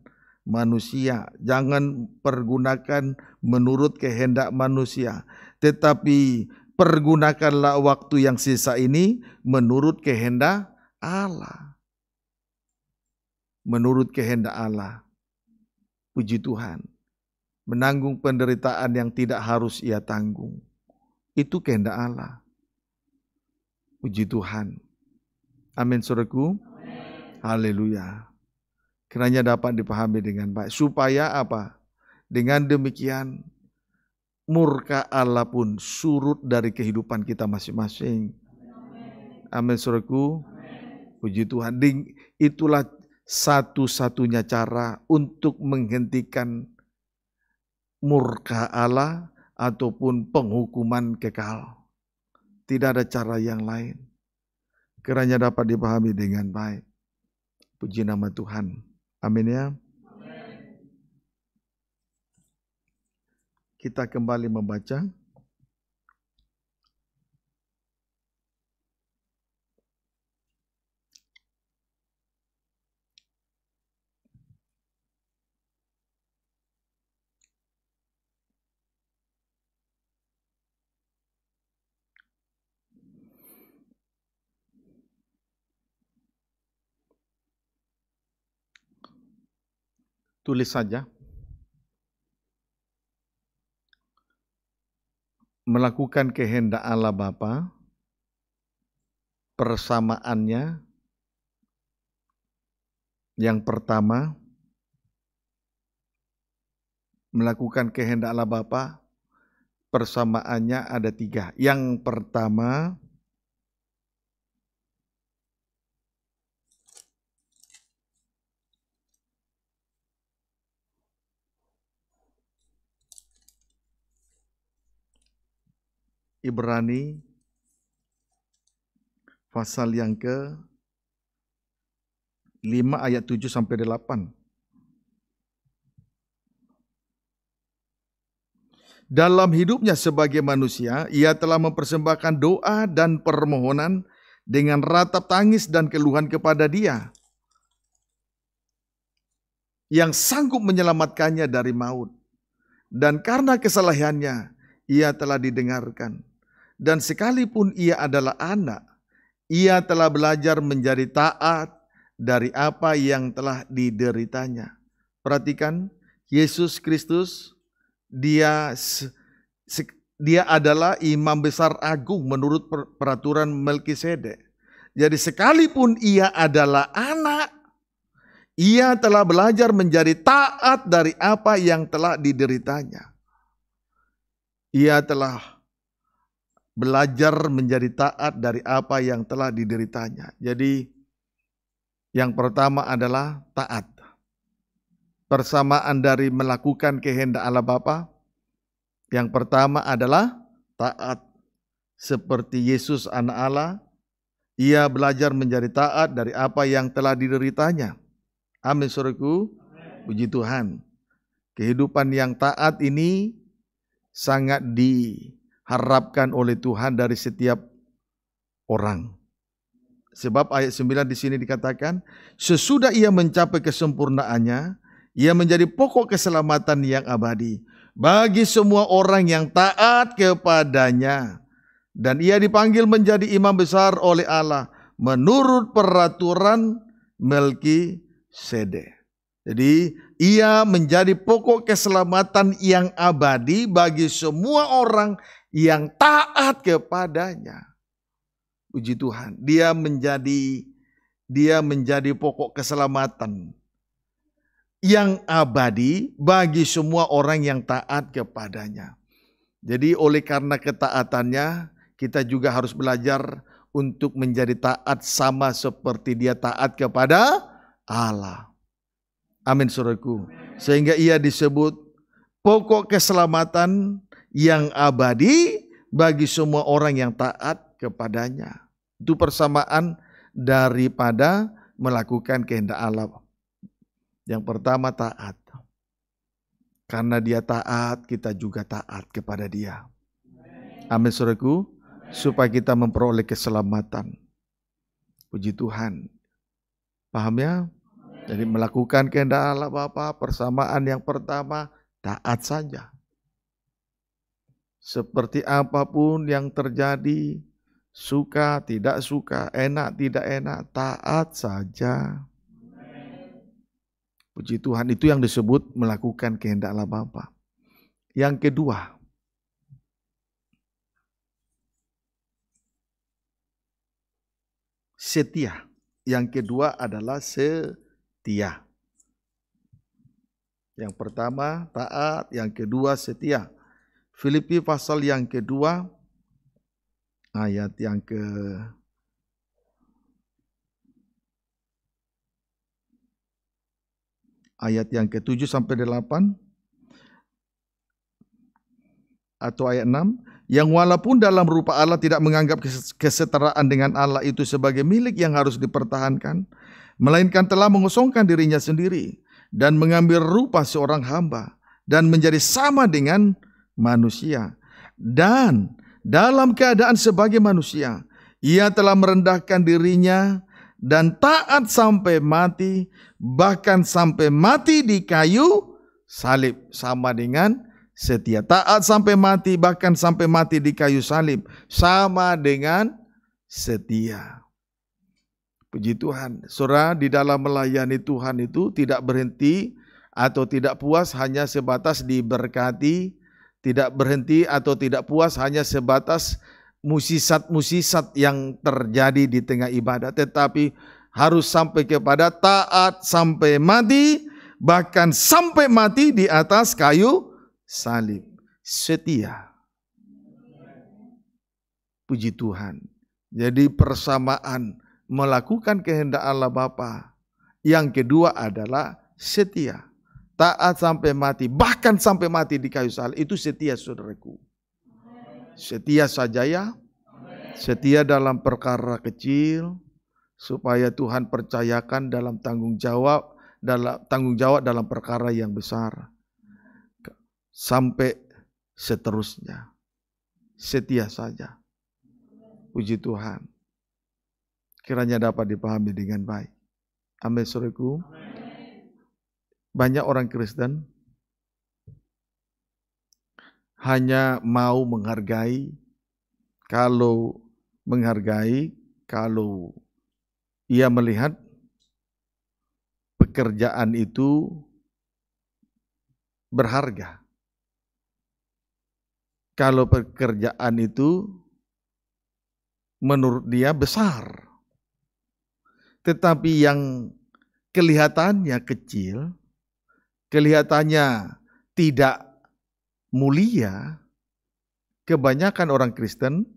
manusia, jangan pergunakan menurut kehendak manusia, tetapi pergunakanlah waktu yang sisa ini menurut kehendak Allah. Menurut kehendak Allah. Puji Tuhan. Menanggung penderitaan yang tidak harus ia tanggung. Itu kehendak Allah. Puji Tuhan. Amin suruhku. Haleluya. Kiranya dapat dipahami dengan baik. Supaya apa? Dengan demikian murka Allah pun surut dari kehidupan kita masing-masing. Amin suruhku. Puji Tuhan. Itulah satu-satunya cara untuk menghentikan murka Allah ataupun penghukuman kekal. Tidak ada cara yang lain kiranya dapat dipahami dengan baik. Puji nama Tuhan. Amin ya. Amin. Kita kembali membaca tulis saja melakukan kehendak Allah Bapa persamaannya yang pertama melakukan kehendak Allah Bapa persamaannya ada tiga yang pertama Ibrani pasal yang ke 5 ayat 7 sampai 8. Dalam hidupnya sebagai manusia, ia telah mempersembahkan doa dan permohonan dengan ratap tangis dan keluhan kepada Dia yang sanggup menyelamatkannya dari maut. Dan karena kesalahannya, ia telah didengarkan dan sekalipun ia adalah anak, ia telah belajar menjadi taat dari apa yang telah dideritanya. Perhatikan, Yesus Kristus, dia dia adalah imam besar agung menurut peraturan Melkisedek. Jadi sekalipun ia adalah anak, ia telah belajar menjadi taat dari apa yang telah dideritanya. Ia telah belajar menjadi taat dari apa yang telah dideritanya. Jadi yang pertama adalah taat. Persamaan dari melakukan kehendak Allah Bapa. Yang pertama adalah taat. Seperti Yesus anak Allah, ia belajar menjadi taat dari apa yang telah dideritanya. Amin suruhku, puji Tuhan. Kehidupan yang taat ini sangat di harapkan oleh Tuhan dari setiap orang. Sebab ayat 9 di sini dikatakan, sesudah ia mencapai kesempurnaannya, ia menjadi pokok keselamatan yang abadi bagi semua orang yang taat kepadanya. Dan ia dipanggil menjadi imam besar oleh Allah menurut peraturan Melki Sede. Jadi ia menjadi pokok keselamatan yang abadi bagi semua orang yang taat kepadanya. Puji Tuhan, dia menjadi dia menjadi pokok keselamatan yang abadi bagi semua orang yang taat kepadanya. Jadi oleh karena ketaatannya, kita juga harus belajar untuk menjadi taat sama seperti dia taat kepada Allah. Amin saudaraku. Sehingga ia disebut pokok keselamatan yang abadi bagi semua orang yang taat kepadanya. Itu persamaan daripada melakukan kehendak Allah. Yang pertama taat. Karena dia taat, kita juga taat kepada dia. Amin saudaraku. Supaya kita memperoleh keselamatan. Puji Tuhan. Paham ya? Jadi melakukan kehendak Allah Bapa persamaan yang pertama taat saja. Seperti apapun yang terjadi, suka tidak suka, enak tidak enak, taat saja. Puji Tuhan itu yang disebut melakukan kehendak Allah Bapa. Yang kedua, setia. Yang kedua adalah setia. Yang pertama taat, yang kedua setia. Filipi pasal yang kedua ayat yang ke ayat yang ke-7 sampai 8 atau ayat 6 yang walaupun dalam rupa Allah tidak menganggap kesetaraan dengan Allah itu sebagai milik yang harus dipertahankan melainkan telah mengosongkan dirinya sendiri dan mengambil rupa seorang hamba dan menjadi sama dengan manusia dan dalam keadaan sebagai manusia ia telah merendahkan dirinya dan taat sampai mati bahkan sampai mati di kayu salib sama dengan setia taat sampai mati bahkan sampai mati di kayu salib sama dengan setia puji Tuhan surah di dalam melayani Tuhan itu tidak berhenti atau tidak puas hanya sebatas diberkati tidak berhenti atau tidak puas hanya sebatas musisat-musisat yang terjadi di tengah ibadah tetapi harus sampai kepada taat sampai mati bahkan sampai mati di atas kayu salib setia puji Tuhan jadi persamaan melakukan kehendak Allah Bapa yang kedua adalah setia taat sampai mati, bahkan sampai mati di kayu salib itu setia saudaraku. Setia saja ya. Setia dalam perkara kecil supaya Tuhan percayakan dalam tanggung jawab dalam tanggung jawab dalam perkara yang besar sampai seterusnya. Setia saja. Puji Tuhan. Kiranya dapat dipahami dengan baik. Amin, saudaraku. Banyak orang Kristen hanya mau menghargai kalau menghargai kalau ia melihat pekerjaan itu berharga. Kalau pekerjaan itu menurut dia besar. Tetapi yang kelihatannya kecil kelihatannya tidak mulia, kebanyakan orang Kristen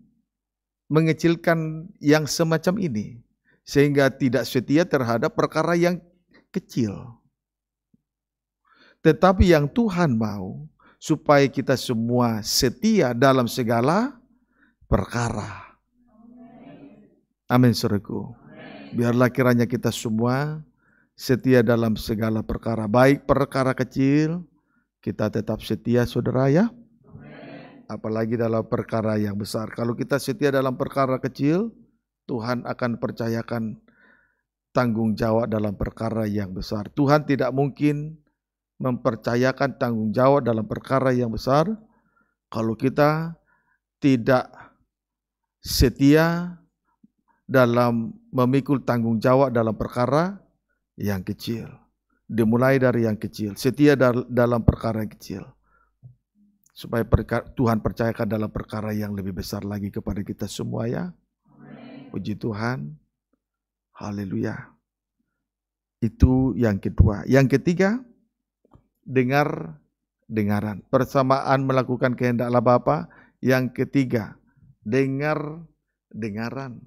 mengecilkan yang semacam ini sehingga tidak setia terhadap perkara yang kecil. Tetapi yang Tuhan mau supaya kita semua setia dalam segala perkara. Amin, suruhku. Biarlah kiranya kita semua setia dalam segala perkara, baik perkara kecil, kita tetap setia saudara ya. Apalagi dalam perkara yang besar. Kalau kita setia dalam perkara kecil, Tuhan akan percayakan tanggung jawab dalam perkara yang besar. Tuhan tidak mungkin mempercayakan tanggung jawab dalam perkara yang besar kalau kita tidak setia dalam memikul tanggung jawab dalam perkara yang kecil. Dimulai dari yang kecil, setia dalam perkara yang kecil. Supaya Tuhan percayakan dalam perkara yang lebih besar lagi kepada kita semua ya. Puji Tuhan. Haleluya. Itu yang kedua. Yang ketiga, dengar dengaran. Persamaan melakukan kehendak Allah Bapa. Yang ketiga, dengar dengaran.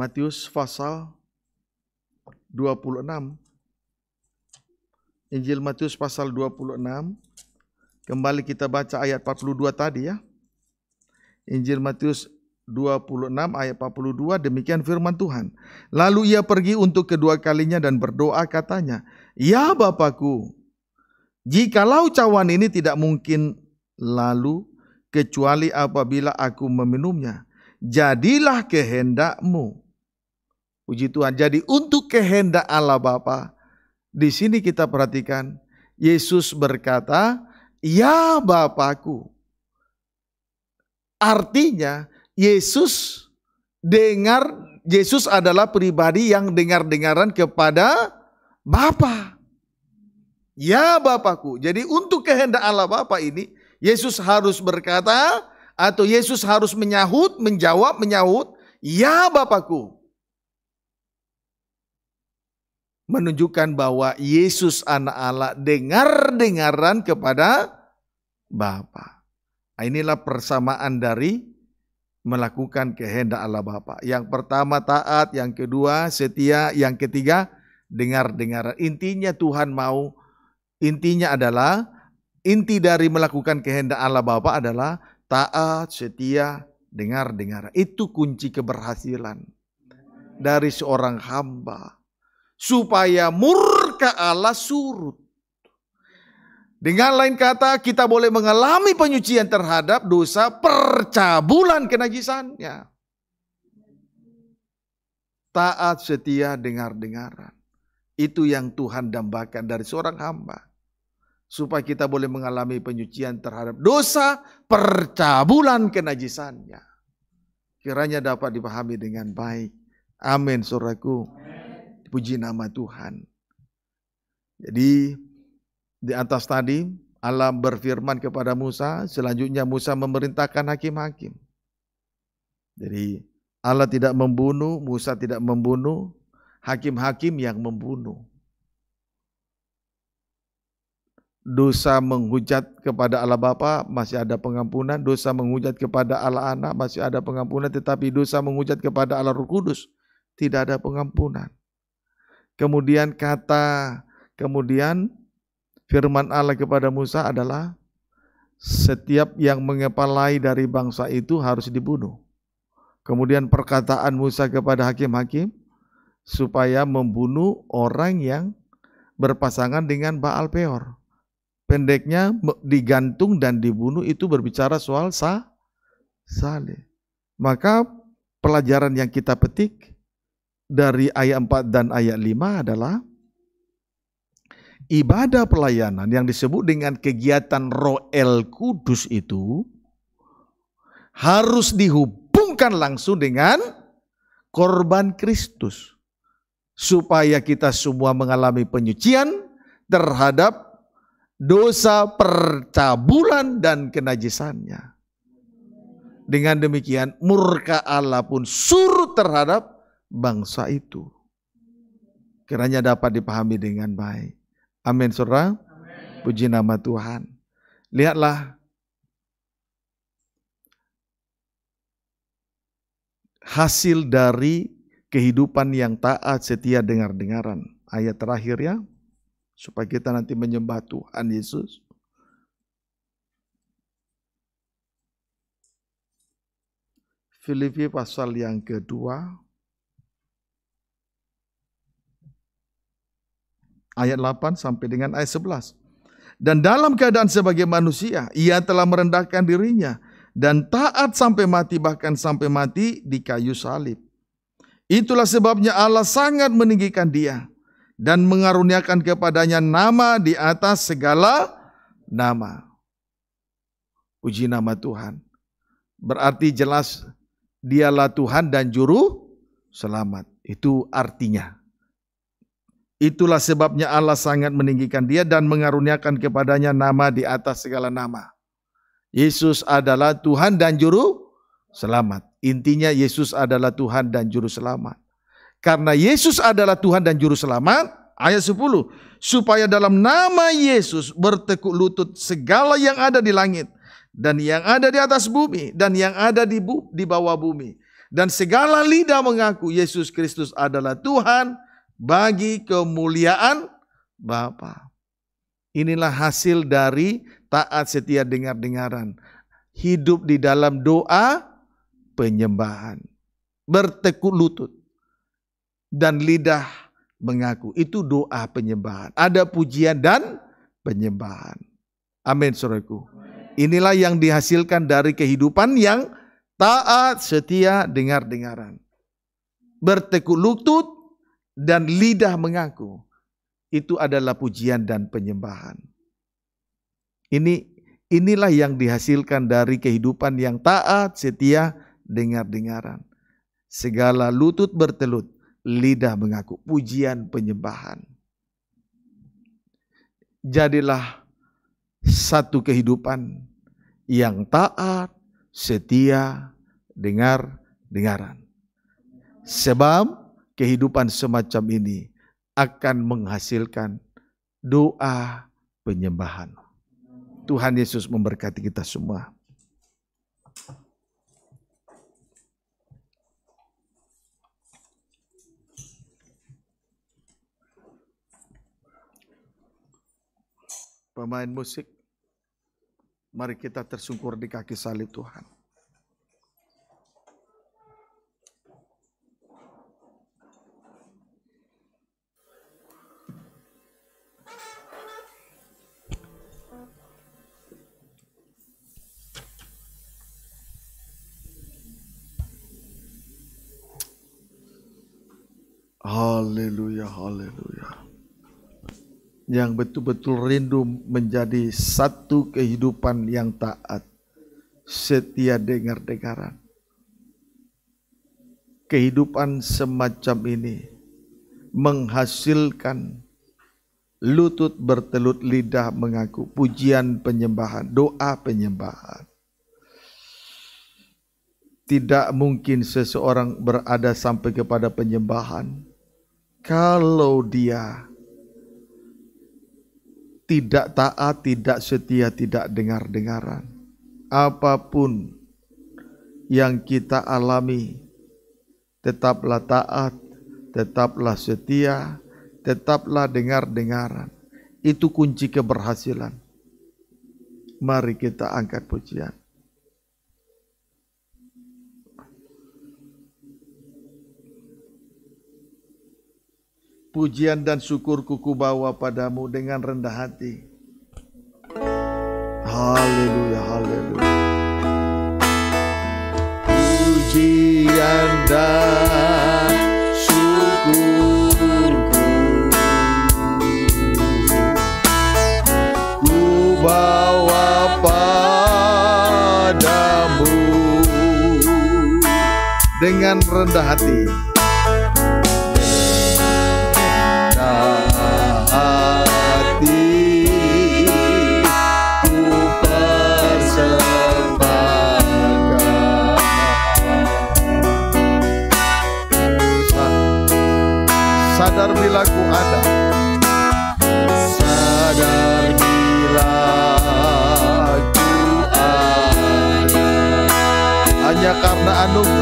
Matius pasal 26. Injil Matius pasal 26. Kembali kita baca ayat 42 tadi ya. Injil Matius 26 ayat 42 demikian firman Tuhan. Lalu ia pergi untuk kedua kalinya dan berdoa katanya, "Ya Bapakku, jikalau cawan ini tidak mungkin lalu kecuali apabila aku meminumnya, jadilah kehendakmu." Puji Tuhan. Jadi untuk kehendak Allah Bapa, di sini kita perhatikan Yesus berkata, "Ya Bapakku." Artinya Yesus dengar Yesus adalah pribadi yang dengar-dengaran kepada Bapa. Ya Bapakku. Jadi untuk kehendak Allah Bapa ini Yesus harus berkata atau Yesus harus menyahut, menjawab, menyahut, "Ya Bapakku." menunjukkan bahwa Yesus anak Allah dengar-dengaran kepada Bapa. Nah, inilah persamaan dari melakukan kehendak Allah Bapa. Yang pertama taat, yang kedua setia, yang ketiga dengar-dengaran. Intinya Tuhan mau, intinya adalah inti dari melakukan kehendak Allah Bapa adalah taat, setia, dengar-dengaran. Itu kunci keberhasilan dari seorang hamba supaya murka Allah surut. Dengan lain kata, kita boleh mengalami penyucian terhadap dosa percabulan kenajisannya. Taat setia dengar-dengaran. Itu yang Tuhan dambakan dari seorang hamba. Supaya kita boleh mengalami penyucian terhadap dosa percabulan kenajisannya. Kiranya dapat dipahami dengan baik. Amin, suraku. Amin. Puji nama Tuhan. Jadi di atas tadi Allah berfirman kepada Musa, selanjutnya Musa memerintahkan hakim-hakim. Jadi Allah tidak membunuh, Musa tidak membunuh, hakim-hakim yang membunuh. Dosa menghujat kepada Allah Bapa masih ada pengampunan, dosa menghujat kepada Allah Anak masih ada pengampunan, tetapi dosa menghujat kepada Allah Ruh Kudus tidak ada pengampunan. Kemudian kata, kemudian firman Allah kepada Musa adalah setiap yang mengepalai dari bangsa itu harus dibunuh. Kemudian perkataan Musa kepada hakim-hakim supaya membunuh orang yang berpasangan dengan Baal Peor. Pendeknya digantung dan dibunuh itu berbicara soal sah saleh. Maka pelajaran yang kita petik dari ayat 4 dan ayat 5 adalah ibadah pelayanan yang disebut dengan kegiatan Roel Kudus itu harus dihubungkan langsung dengan korban Kristus supaya kita semua mengalami penyucian terhadap dosa percabulan dan kenajisannya. Dengan demikian murka Allah pun surut terhadap bangsa itu. Kiranya dapat dipahami dengan baik. Amin saudara. Puji nama Tuhan. Lihatlah hasil dari kehidupan yang taat setia dengar-dengaran. Ayat terakhir ya, supaya kita nanti menyembah Tuhan Yesus. Filipi pasal yang kedua, ayat 8 sampai dengan ayat 11. Dan dalam keadaan sebagai manusia, ia telah merendahkan dirinya dan taat sampai mati bahkan sampai mati di kayu salib. Itulah sebabnya Allah sangat meninggikan dia dan mengaruniakan kepadanya nama di atas segala nama. Puji nama Tuhan. Berarti jelas dialah Tuhan dan juru selamat. Itu artinya. Itulah sebabnya Allah sangat meninggikan dia dan mengaruniakan kepadanya nama di atas segala nama. Yesus adalah Tuhan dan Juru Selamat. Intinya Yesus adalah Tuhan dan Juru Selamat. Karena Yesus adalah Tuhan dan Juru Selamat, ayat 10. Supaya dalam nama Yesus bertekuk lutut segala yang ada di langit. Dan yang ada di atas bumi. Dan yang ada di, di bawah bumi. Dan segala lidah mengaku Yesus Kristus adalah Tuhan bagi kemuliaan Bapa. Inilah hasil dari taat setia dengar-dengaran. Hidup di dalam doa penyembahan. Bertekuk lutut. Dan lidah mengaku. Itu doa penyembahan. Ada pujian dan penyembahan. Amin saudaraku. Inilah yang dihasilkan dari kehidupan yang taat, setia, dengar-dengaran. Bertekuk lutut dan lidah mengaku itu adalah pujian dan penyembahan. Ini inilah yang dihasilkan dari kehidupan yang taat, setia, dengar-dengaran. Segala lutut bertelut, lidah mengaku pujian penyembahan. Jadilah satu kehidupan yang taat, setia, dengar, dengaran. Sebab kehidupan semacam ini akan menghasilkan doa penyembahan. Tuhan Yesus memberkati kita semua. Pemain musik, mari kita tersungkur di kaki salib Tuhan. Haleluya, haleluya. Yang betul-betul rindu menjadi satu kehidupan yang taat. Setia dengar-dengaran. Kehidupan semacam ini menghasilkan lutut bertelut lidah mengaku pujian penyembahan, doa penyembahan. Tidak mungkin seseorang berada sampai kepada penyembahan kalau dia tidak taat, tidak setia, tidak dengar-dengaran, apapun yang kita alami, tetaplah taat, tetaplah setia, tetaplah dengar-dengaran. Itu kunci keberhasilan. Mari kita angkat pujian. pujian dan syukurku bawa padamu dengan rendah hati. Haleluya, haleluya. Pujian dan syukurku bawa padamu dengan rendah hati. I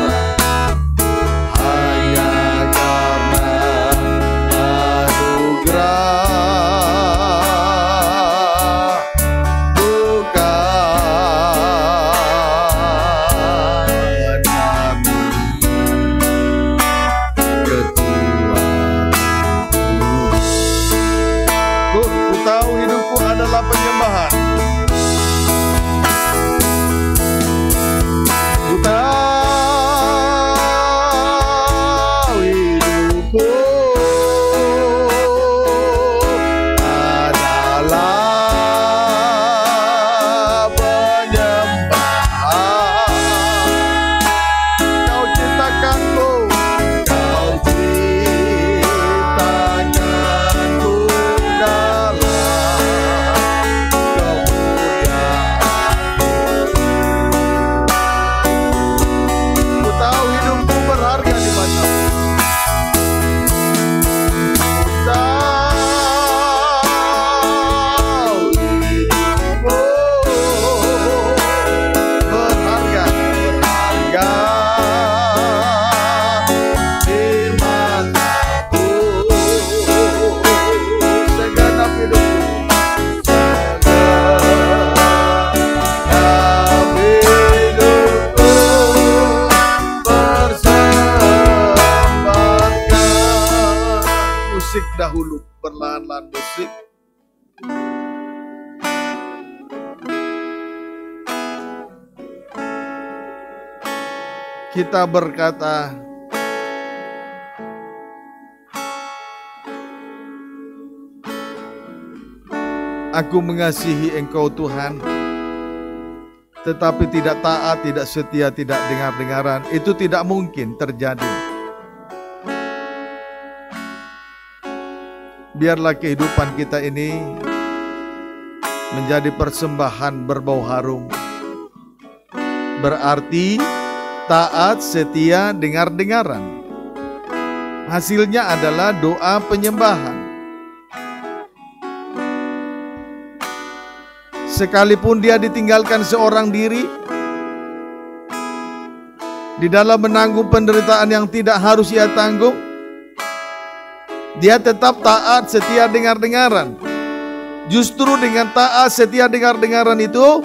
kita berkata, Aku mengasihi Engkau Tuhan, tetapi tidak taat, tidak setia, tidak dengar-dengaran. Itu tidak mungkin terjadi. Biarlah kehidupan kita ini menjadi persembahan berbau harum. Berarti taat, setia, dengar-dengaran. Hasilnya adalah doa penyembahan. Sekalipun dia ditinggalkan seorang diri, di dalam menanggung penderitaan yang tidak harus ia tanggung, dia tetap taat, setia, dengar-dengaran. Justru dengan taat, setia, dengar-dengaran itu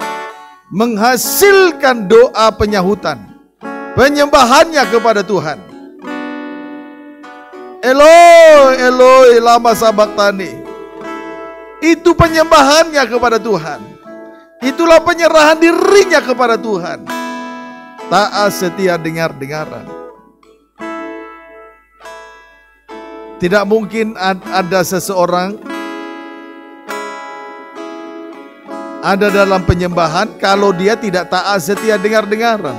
menghasilkan doa penyahutan penyembahannya kepada Tuhan. Eloi, Eloi, lama sabak tani. Itu penyembahannya kepada Tuhan. Itulah penyerahan dirinya kepada Tuhan. Taat setia dengar-dengaran. Tidak mungkin ada seseorang ada dalam penyembahan kalau dia tidak taat setia dengar-dengaran.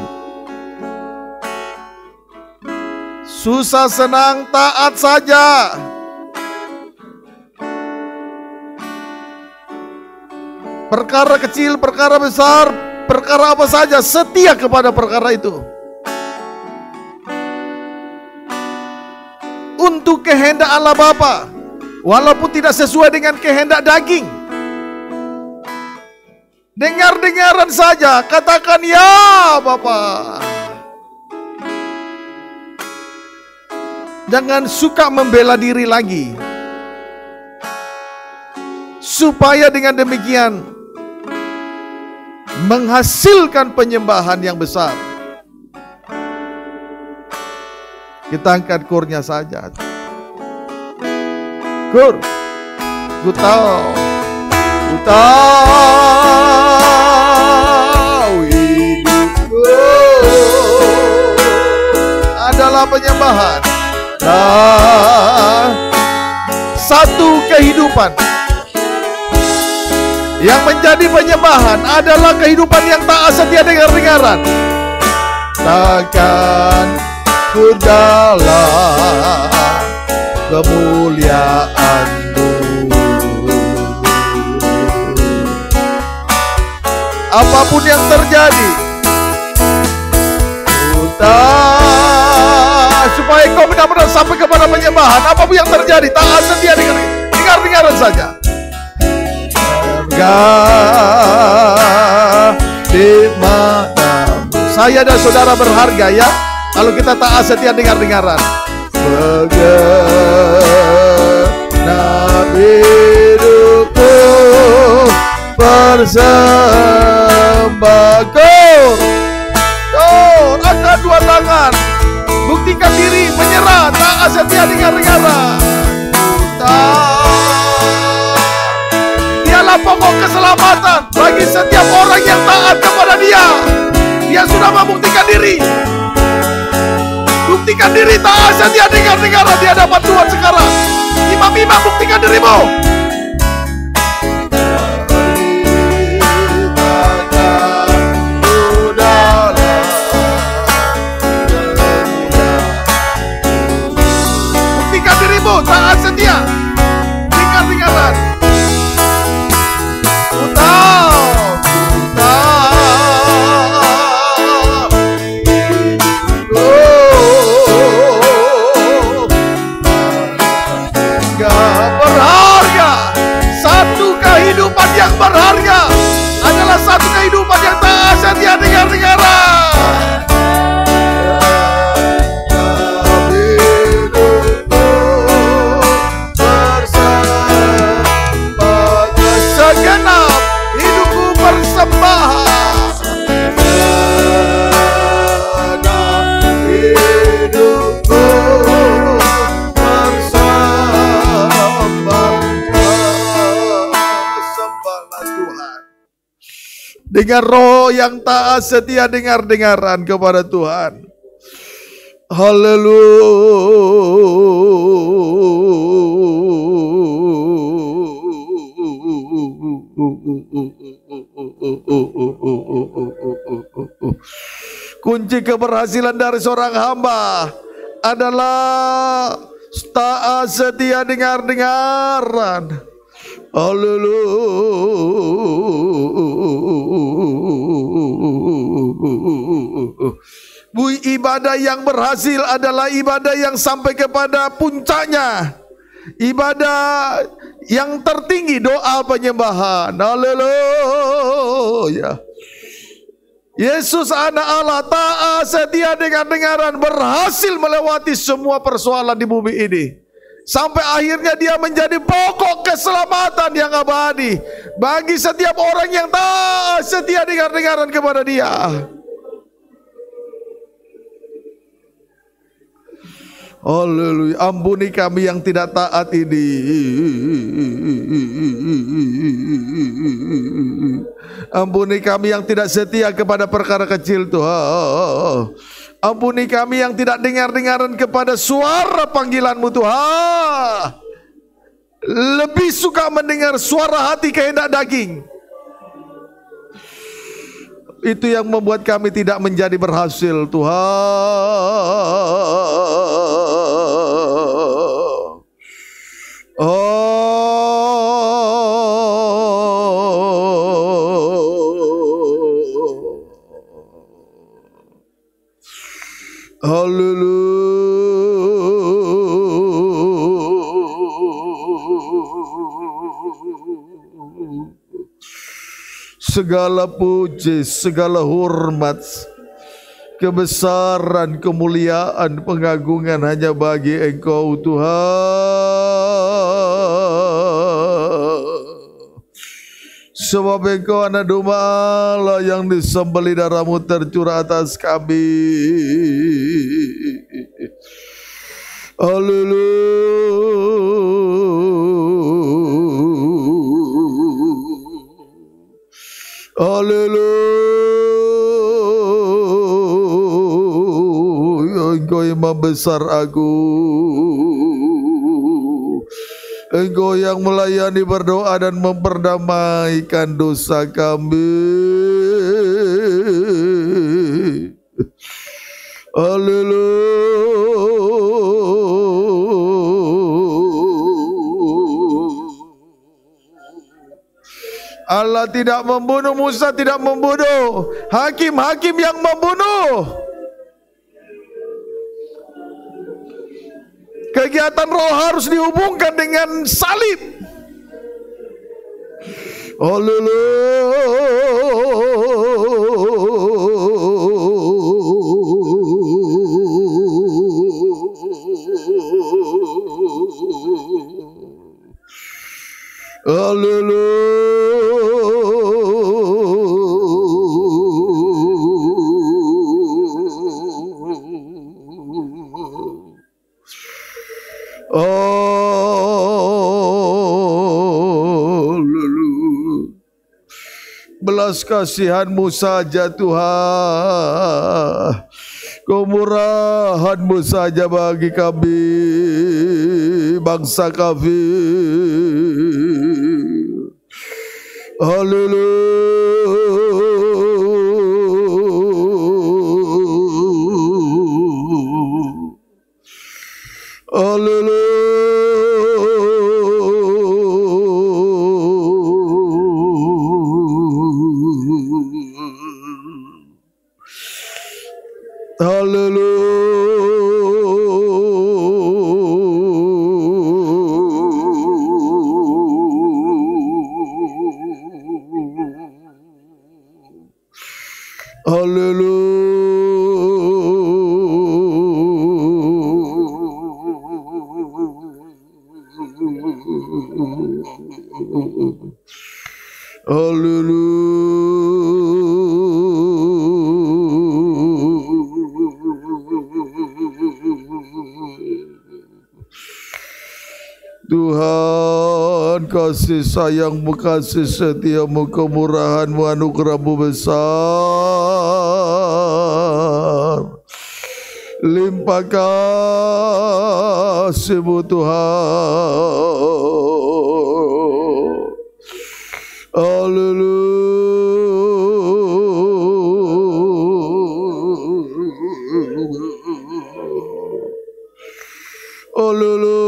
Susah senang taat saja. Perkara kecil, perkara besar, perkara apa saja setia kepada perkara itu. Untuk kehendak Allah Bapa, walaupun tidak sesuai dengan kehendak daging. Dengar-dengaran saja, katakan ya Bapak. Jangan suka membela diri lagi. Supaya dengan demikian menghasilkan penyembahan yang besar. Kita angkat kurnya saja. Kur. Ku tahu. Ku tahu hidupku adalah penyembahan. Nah, satu kehidupan yang menjadi penyembahan adalah kehidupan yang tak setia dengan dengaran Takkan ku dalam kemuliaanmu. Apapun yang terjadi, ku tak sampai kepada penyembahan, apapun yang terjadi, tangan setia dengar-dengaran saja. Harga di matamu. Saya dan saudara berharga ya. Kalau kita taat setia dengar-dengaran. Segenap hidupku persembahkan. Oh, angkat dua tangan mementingkan diri, menyerah, tak setia dengan negara. Dialah pokok keselamatan bagi setiap orang yang taat kepada dia. Dia sudah membuktikan diri. Buktikan diri tak setia dengan negara. Dia dapat Tuhan sekarang. Imam-imam buktikan dirimu. dengan roh yang taat setia dengar-dengaran kepada Tuhan. Haleluya. Kunci keberhasilan dari seorang hamba adalah taat setia dengar-dengaran. Bu ibadah yang berhasil adalah ibadah yang sampai kepada puncaknya. Ibadah yang tertinggi doa penyembahan. Haleluya. Yesus anak Allah taat setia dengan dengaran berhasil melewati semua persoalan di bumi ini. Sampai akhirnya dia menjadi pokok keselamatan yang abadi bagi setiap orang yang tak setia dengar-dengaran kepada dia. Haleluya. Ampuni kami yang tidak taat ini. Ampuni kami yang tidak setia kepada perkara kecil Tuhan. Ampuni kami yang tidak dengar-dengaran kepada suara panggilanmu Tuhan. Lebih suka mendengar suara hati kehendak daging. Itu yang membuat kami tidak menjadi berhasil Tuhan. Oh Haleluya. Segala puji, segala hormat, kebesaran, kemuliaan, pengagungan hanya bagi Engkau Tuhan. semua bengkau anak domba Allah yang disembeli darahmu tercurah atas kami. Haleluya. Haleluya. Engkau imam besar aku. Engkau yang melayani berdoa dan memperdamaikan dosa kami. Haleluya. Allah tidak membunuh Musa tidak membunuh hakim-hakim yang membunuh Kegiatan roh harus dihubungkan dengan salib. Oh Hallelujah. belas kasihanmu saja Tuhan. Kemurahanmu saja bagi kami bangsa kami. Haleluya. Haleluya. Hallelujah, Hallelujah. Tuhan kasih sayangmu, kasih setiamu, kemurahanmu, anugerahmu besar. limpah kasihmu Tuhan. Haleluya. Haleluya.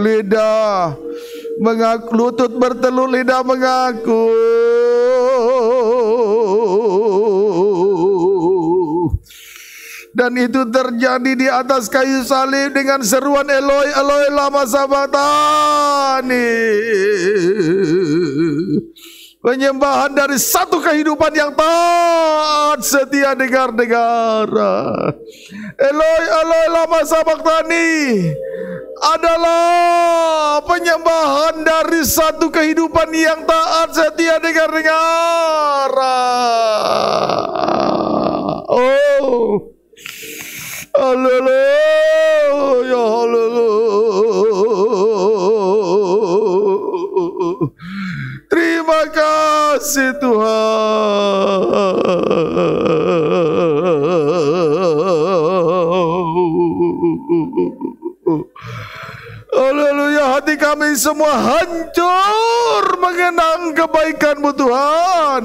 Lidah mengaku, lutut bertelur, lidah mengaku. Dan itu terjadi di atas kayu salib dengan seruan Eloi, Eloi lama sabatani. Penyembahan dari satu kehidupan yang taat setia dengar negara. Eloi, Eloi lama sabatani adalah penyembahan dari satu kehidupan yang taat setia dengar negara. Oh. Haleluya, haleluya. Terima kasih Tuhan. Haleluya, hati kami semua hancur mengenang kebaikan-Mu Tuhan.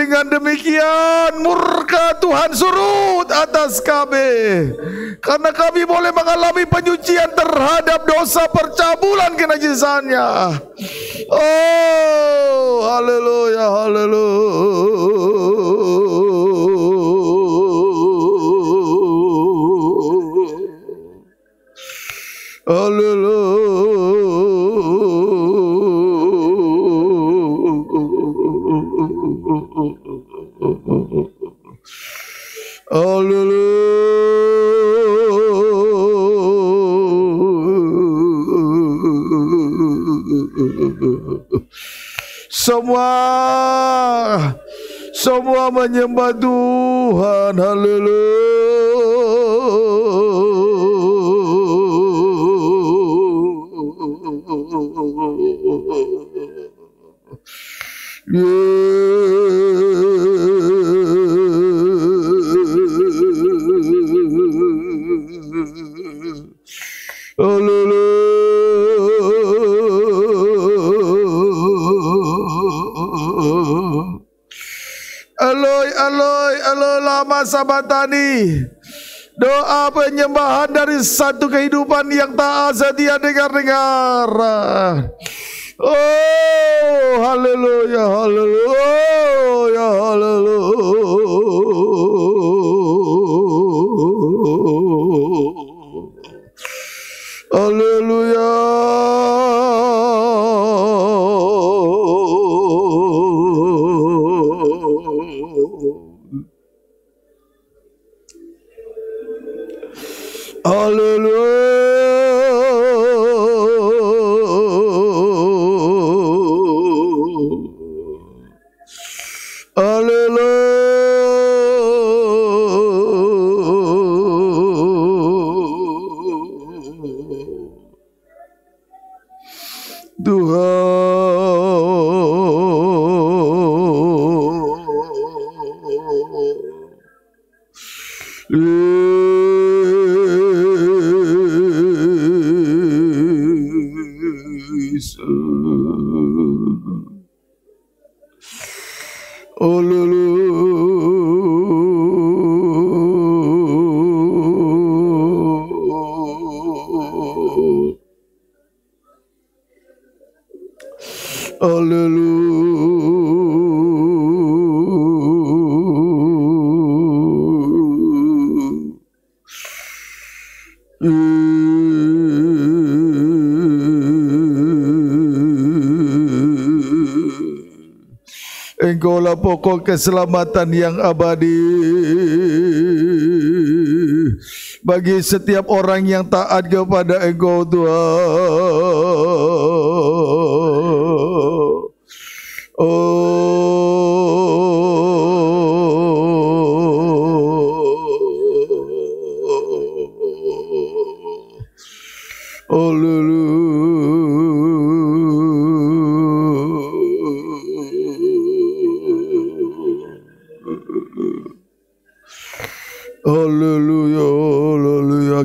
Dengan demikian murka Tuhan surut atas kami. Karena kami boleh mengalami penyucian terhadap dosa percabulan kenajisannya. Oh, haleluya, haleluya. Haleluya. Oh Semua semua menyembah Tuhan haleluya Yeah. Aloy, aloy, aloy lama sabatani. Doa penyembahan dari satu kehidupan yang tak azad dia dengar-dengar. Oh, haleluya, haleluya, haleluya. Hallelujah. Hallelujah. pokok keselamatan yang abadi bagi setiap orang yang taat kepada Engkau Tuhan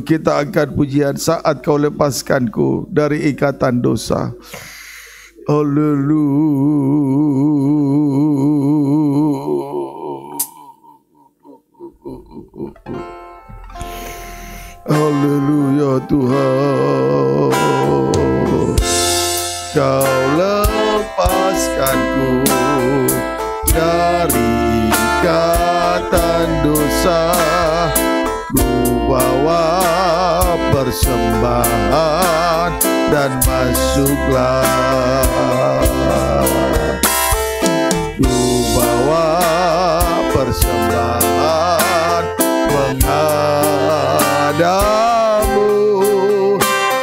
kita akan pujian saat kau lepaskanku dari ikatan dosa. Haleluya. Haleluya Tuhan Kau lepaskanku dari ikatan dosa persembahan dan masuklah Ku bawa persembahan menghadapmu,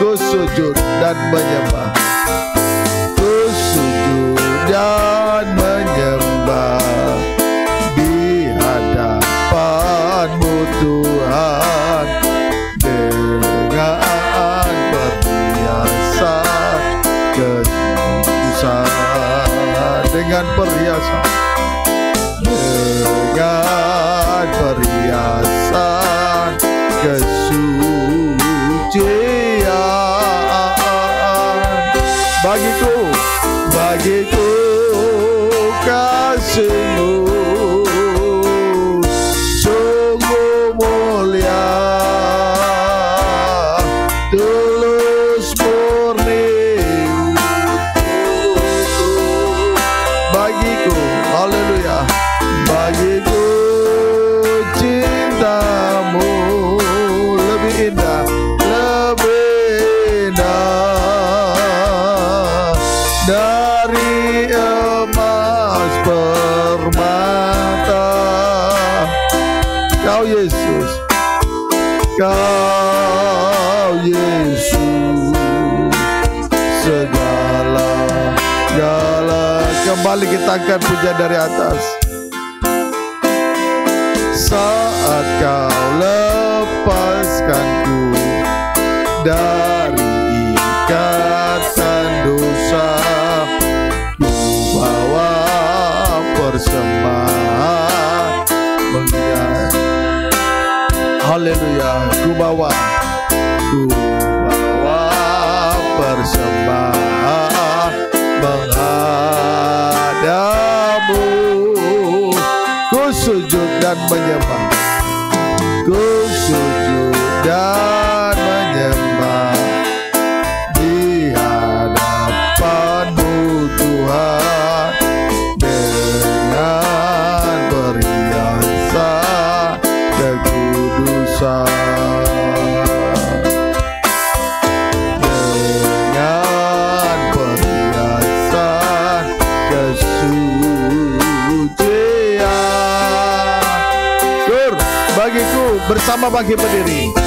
Ku sujud dan menyembah dia dari atas Saat kau lepaskan ku Dari ikatan dosa Ku bawa persembahan Haleluya Ku bawa bangkit berdiri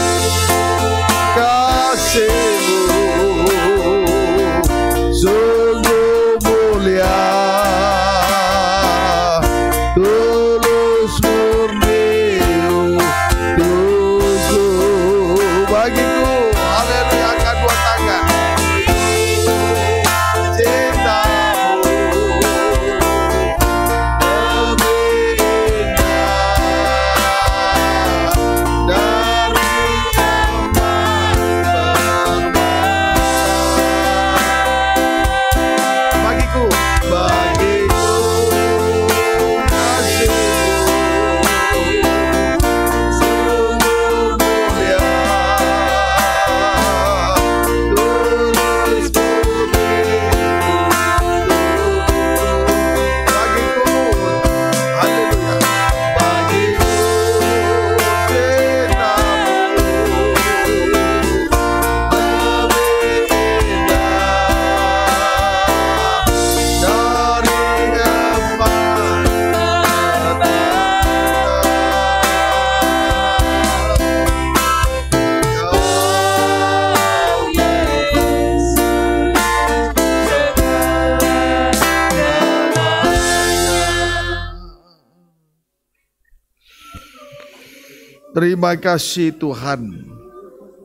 Terima kasih Tuhan.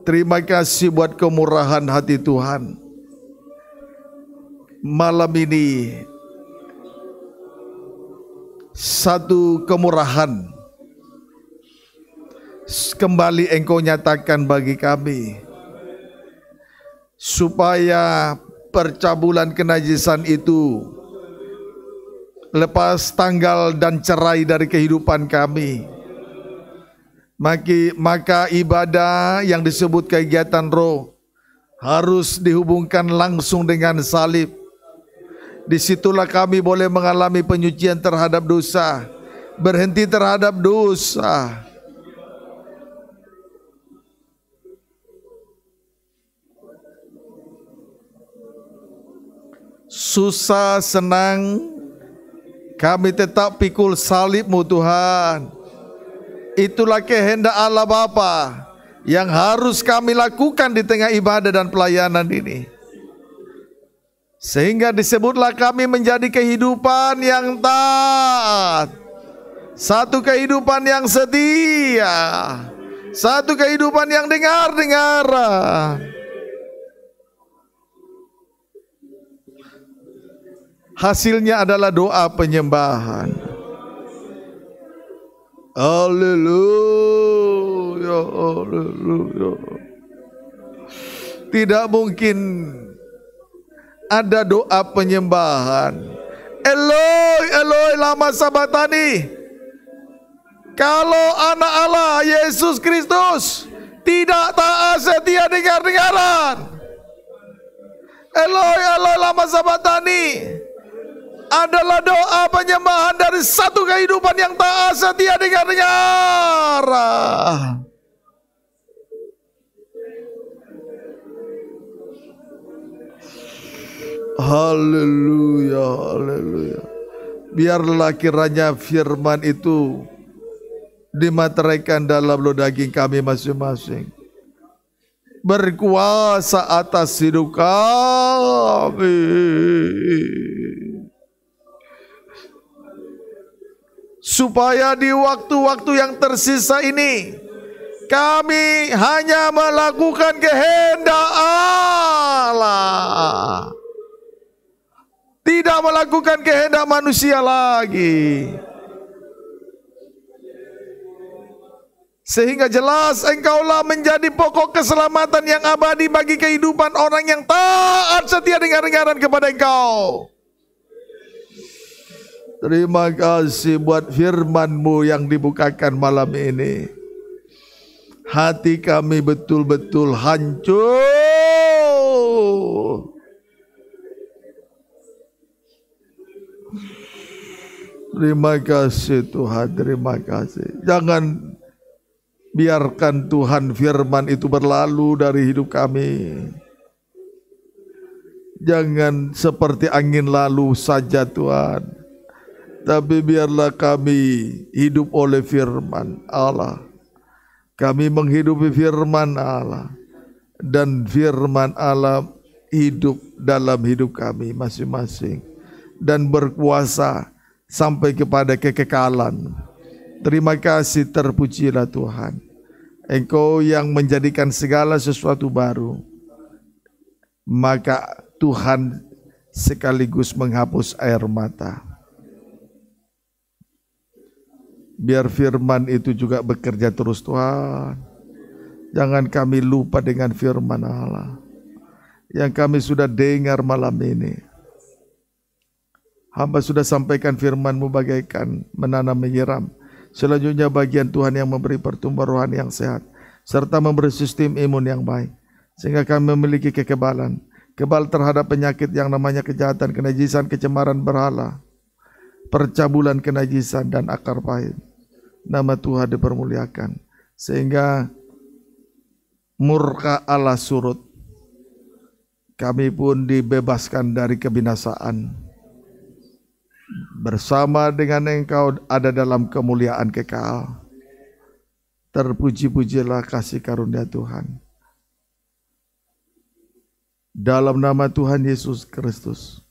Terima kasih buat kemurahan hati Tuhan. Malam ini satu kemurahan kembali engkau nyatakan bagi kami supaya percabulan kenajisan itu lepas tanggal dan cerai dari kehidupan kami maka ibadah yang disebut kegiatan roh harus dihubungkan langsung dengan salib. Disitulah kami boleh mengalami penyucian terhadap dosa, berhenti terhadap dosa. Susah senang kami tetap pikul salibmu Tuhan. Itulah kehendak Allah Bapa yang harus kami lakukan di tengah ibadah dan pelayanan ini. Sehingga disebutlah kami menjadi kehidupan yang taat. Satu kehidupan yang setia. Satu kehidupan yang dengar-dengar. Hasilnya adalah doa penyembahan. Haleluya, haleluya. Tidak mungkin ada doa penyembahan. Eloi, Eloi lama sabatani. Kalau anak Allah Yesus Kristus tidak taat setia dengar-dengaran. Eloi, Eloi lama sabatani adalah doa penyembahan dari satu kehidupan yang tak setia tiada dengar-dengar. Haleluya, haleluya. Biarlah kiranya firman itu dimateraikan dalam lo daging kami masing-masing. Berkuasa atas hidup kami. supaya di waktu-waktu yang tersisa ini kami hanya melakukan kehendak Allah tidak melakukan kehendak manusia lagi sehingga jelas engkaulah menjadi pokok keselamatan yang abadi bagi kehidupan orang yang taat setia dengan dengaran kepada engkau Terima kasih buat FirmanMu yang dibukakan malam ini. Hati kami betul-betul hancur. Terima kasih Tuhan, terima kasih. Jangan biarkan Tuhan firman itu berlalu dari hidup kami. Jangan seperti angin lalu saja Tuhan tapi biarlah kami hidup oleh firman Allah. Kami menghidupi firman Allah dan firman Allah hidup dalam hidup kami masing-masing dan berkuasa sampai kepada kekekalan. Terima kasih terpujilah Tuhan. Engkau yang menjadikan segala sesuatu baru. Maka Tuhan sekaligus menghapus air mata. Biar firman itu juga bekerja terus Tuhan. Jangan kami lupa dengan firman Allah. Yang kami sudah dengar malam ini. Hamba sudah sampaikan firman-Mu bagaikan menanam menyiram. Selanjutnya bagian Tuhan yang memberi pertumbuhan rohani yang sehat. Serta memberi sistem imun yang baik. Sehingga kami memiliki kekebalan. Kebal terhadap penyakit yang namanya kejahatan, kenajisan, kecemaran berhala. Percabulan kenajisan dan akar pahit nama Tuhan dipermuliakan. Sehingga murka Allah surut. Kami pun dibebaskan dari kebinasaan. Bersama dengan engkau ada dalam kemuliaan kekal. Terpuji-pujilah kasih karunia Tuhan. Dalam nama Tuhan Yesus Kristus.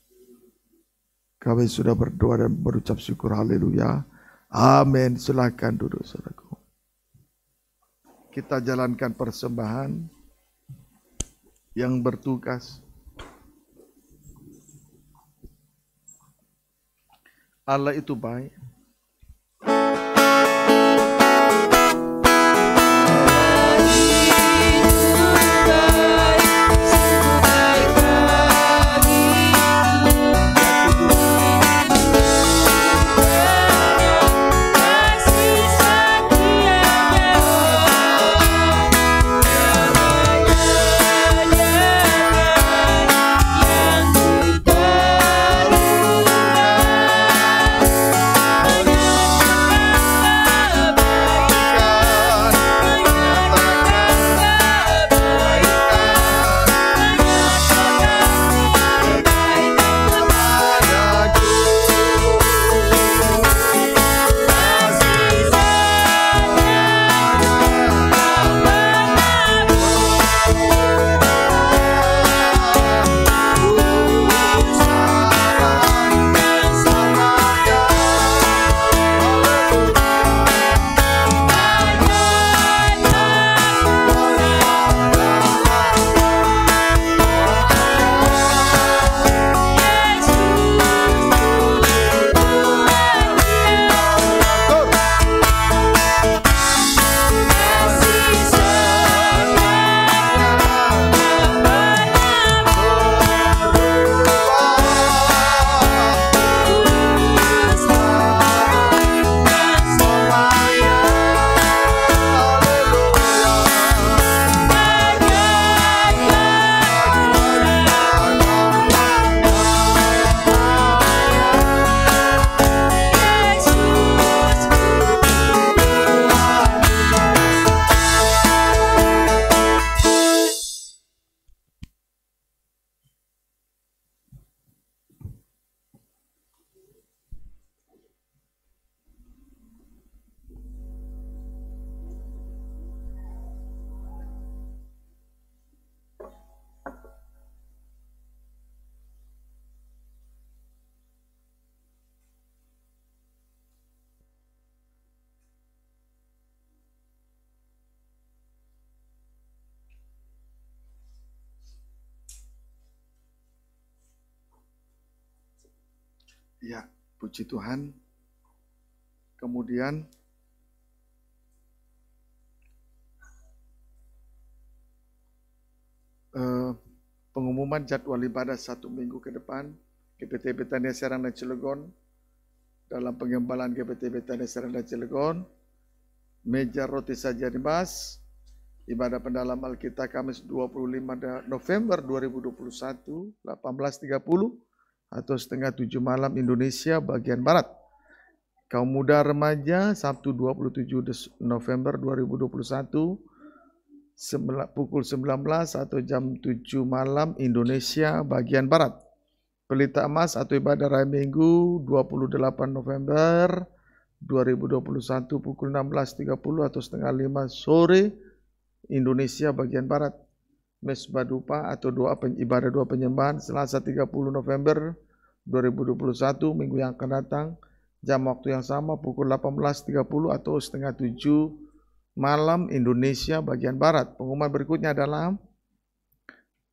Kami sudah berdoa dan berucap syukur haleluya. Amin. Silahkan duduk saudaraku. Kita jalankan persembahan yang bertugas. Allah itu baik. Puji Tuhan. Kemudian eh, pengumuman jadwal ibadah satu minggu ke depan GPT Betania Serang dan Cilegon dalam pengembalan GPT Betania Serang dan Cilegon meja roti saja dibahas ibadah pendalam Alkitab Kamis 25 November 2021 18.30 atau setengah tujuh malam Indonesia bagian Barat. Kaum muda remaja Sabtu 27 November 2021 pukul 19 atau jam 7 malam Indonesia bagian Barat. Pelita Emas atau ibadah raya Minggu 28 November 2021 pukul 16.30 atau setengah 5 sore Indonesia bagian Barat. Mesbah Dupa atau doa ibadah doa penyembahan Selasa 30 November 2021 minggu yang akan datang jam waktu yang sama pukul 18.30 atau setengah 7 malam Indonesia bagian Barat. Pengumuman berikutnya adalah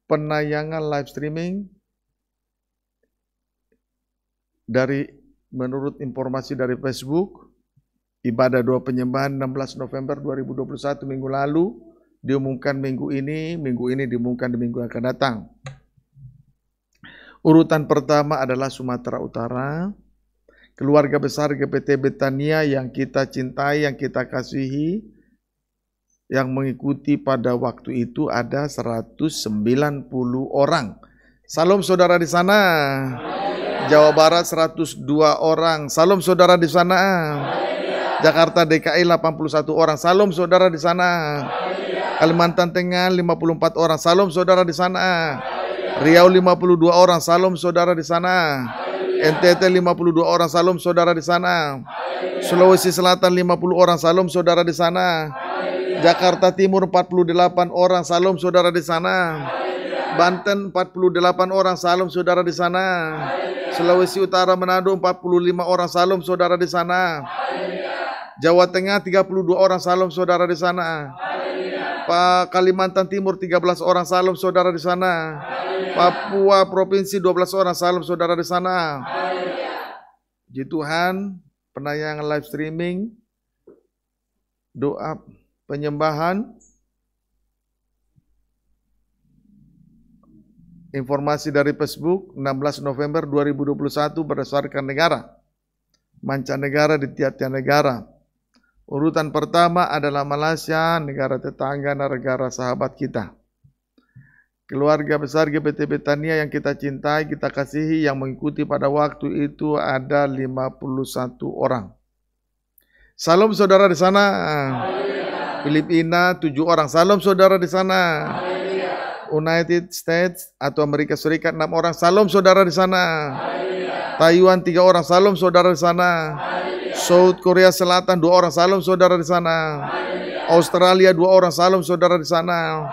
penayangan live streaming dari menurut informasi dari Facebook ibadah doa penyembahan 16 November 2021 minggu lalu diumumkan minggu ini, minggu ini diumumkan di minggu yang akan datang. Urutan pertama adalah Sumatera Utara, keluarga besar GPT Betania yang kita cintai, yang kita kasihi, yang mengikuti pada waktu itu ada 190 orang. Salam saudara di sana. Jawa Barat 102 orang. Salam saudara di sana. Jakarta DKI 81 orang. Salam saudara di sana. Amin. Kalimantan Tengah 54 orang. Salam saudara di sana. Riau 52 orang. Salam saudara di sana. NTT 52 orang. Salam saudara di sana. Sulawesi Selatan 50 orang. Salam saudara di sana. Jakarta Timur 48 orang. Salam saudara di sana. Banten 48 orang. Salam saudara di sana. Sulawesi Utara Manado 45 orang. Salam saudara di sana. Jawa Tengah 32 orang. Salam saudara di sana. Pak Kalimantan Timur 13 orang salam saudara di sana. Haleluya. Papua provinsi 12 orang salam saudara di sana. Haleluya. Di Tuhan, penayangan live streaming, doa penyembahan, informasi dari Facebook 16 November 2021 berdasarkan negara, mancanegara di tiap-tiap negara. Urutan pertama adalah Malaysia, negara tetangga, negara sahabat kita. Keluarga besar GPT Betania yang kita cintai, kita kasihi, yang mengikuti pada waktu itu ada 51 orang. Salam saudara di sana. Filipina 7 orang. Salam saudara di sana. United States atau Amerika Serikat 6 orang. Salam saudara di sana. Taiwan 3 orang. Salam saudara di sana. South Korea Selatan dua orang salam saudara di sana. Australia dua orang salam saudara di sana.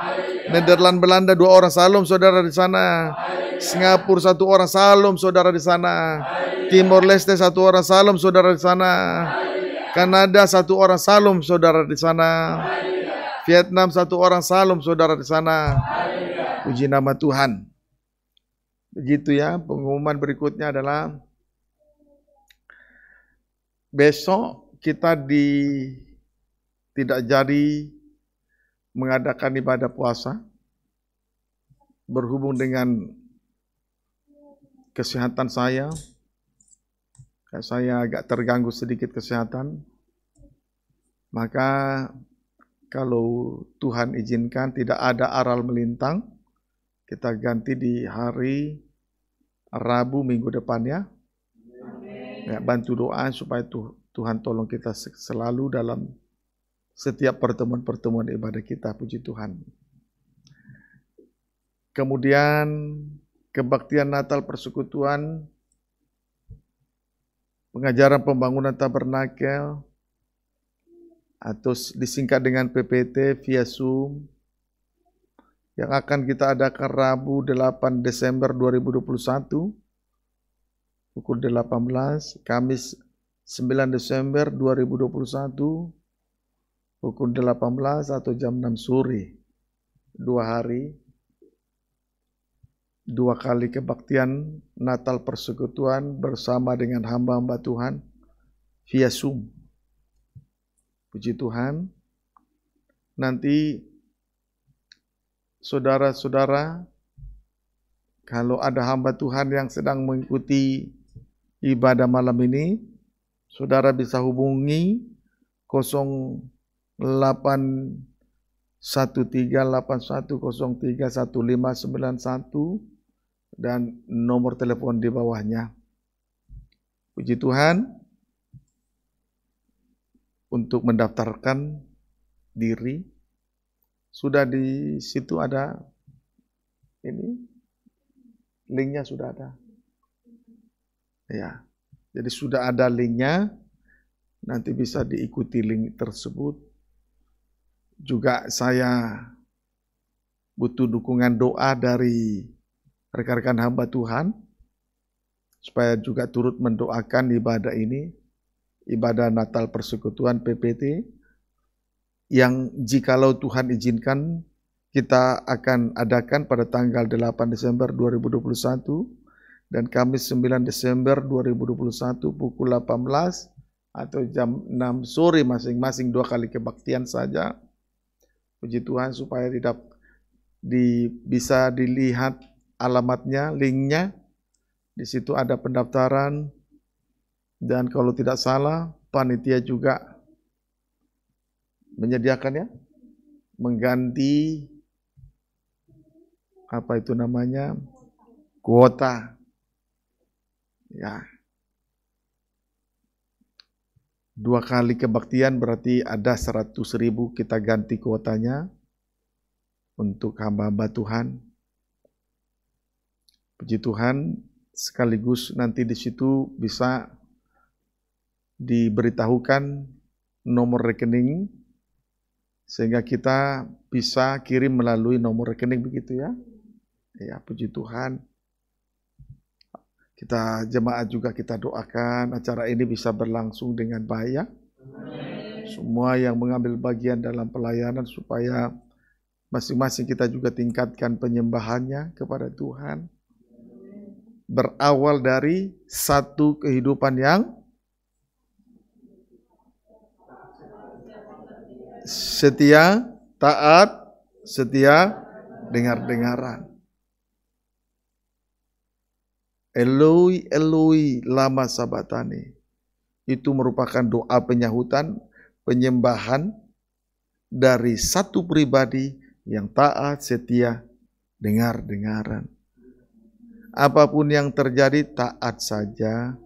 Netherlands Belanda dua orang salam saudara di sana. Singapura satu orang salam saudara di sana. Timor Leste satu orang salam saudara di sana. Kanada satu orang salam saudara di sana. Vietnam satu orang salam saudara di sana. Puji nama Tuhan. Begitu ya, pengumuman berikutnya adalah besok kita di tidak jadi mengadakan ibadah puasa berhubung dengan kesehatan saya. Saya agak terganggu sedikit kesehatan. Maka kalau Tuhan izinkan tidak ada aral melintang, kita ganti di hari Rabu minggu depan ya. Ya, bantu doa supaya Tuhan tolong kita selalu dalam setiap pertemuan-pertemuan ibadah kita. Puji Tuhan. Kemudian kebaktian Natal persekutuan, pengajaran pembangunan tabernakel, atau disingkat dengan PPT via Zoom, yang akan kita adakan Rabu 8 Desember 2021 pukul 18 Kamis 9 Desember 2021 pukul 18 atau jam 6 sore dua hari dua kali kebaktian Natal persekutuan bersama dengan hamba-hamba Tuhan via Zoom. Puji Tuhan. Nanti saudara-saudara kalau ada hamba Tuhan yang sedang mengikuti ibadah malam ini, saudara bisa hubungi 081381031591 dan nomor telepon di bawahnya. Puji Tuhan untuk mendaftarkan diri sudah di situ ada ini linknya sudah ada. Ya. Jadi sudah ada linknya, nanti bisa diikuti link tersebut. Juga saya butuh dukungan doa dari rekan-rekan hamba Tuhan, supaya juga turut mendoakan ibadah ini, ibadah Natal Persekutuan PPT, yang jikalau Tuhan izinkan, kita akan adakan pada tanggal 8 Desember 2021, dan Kamis 9 Desember 2021 pukul 18 atau jam 6 sore masing-masing dua kali kebaktian saja. Puji Tuhan supaya tidak di, bisa dilihat alamatnya, linknya. Di situ ada pendaftaran dan kalau tidak salah panitia juga menyediakannya mengganti apa itu namanya kuota Ya. Dua kali kebaktian berarti ada seratus ribu kita ganti kuotanya untuk hamba-hamba Tuhan. Puji Tuhan, sekaligus nanti di situ bisa diberitahukan nomor rekening sehingga kita bisa kirim melalui nomor rekening begitu ya. Ya, puji Tuhan. Kita jemaat juga kita doakan acara ini bisa berlangsung dengan baik. Ya. Semua yang mengambil bagian dalam pelayanan supaya masing-masing kita juga tingkatkan penyembahannya kepada Tuhan. Berawal dari satu kehidupan yang setia, taat, setia, dengar-dengaran. Eloi, Eloi, lama sabatani. Itu merupakan doa penyahutan, penyembahan dari satu pribadi yang taat, setia, dengar-dengaran. Apapun yang terjadi, taat saja.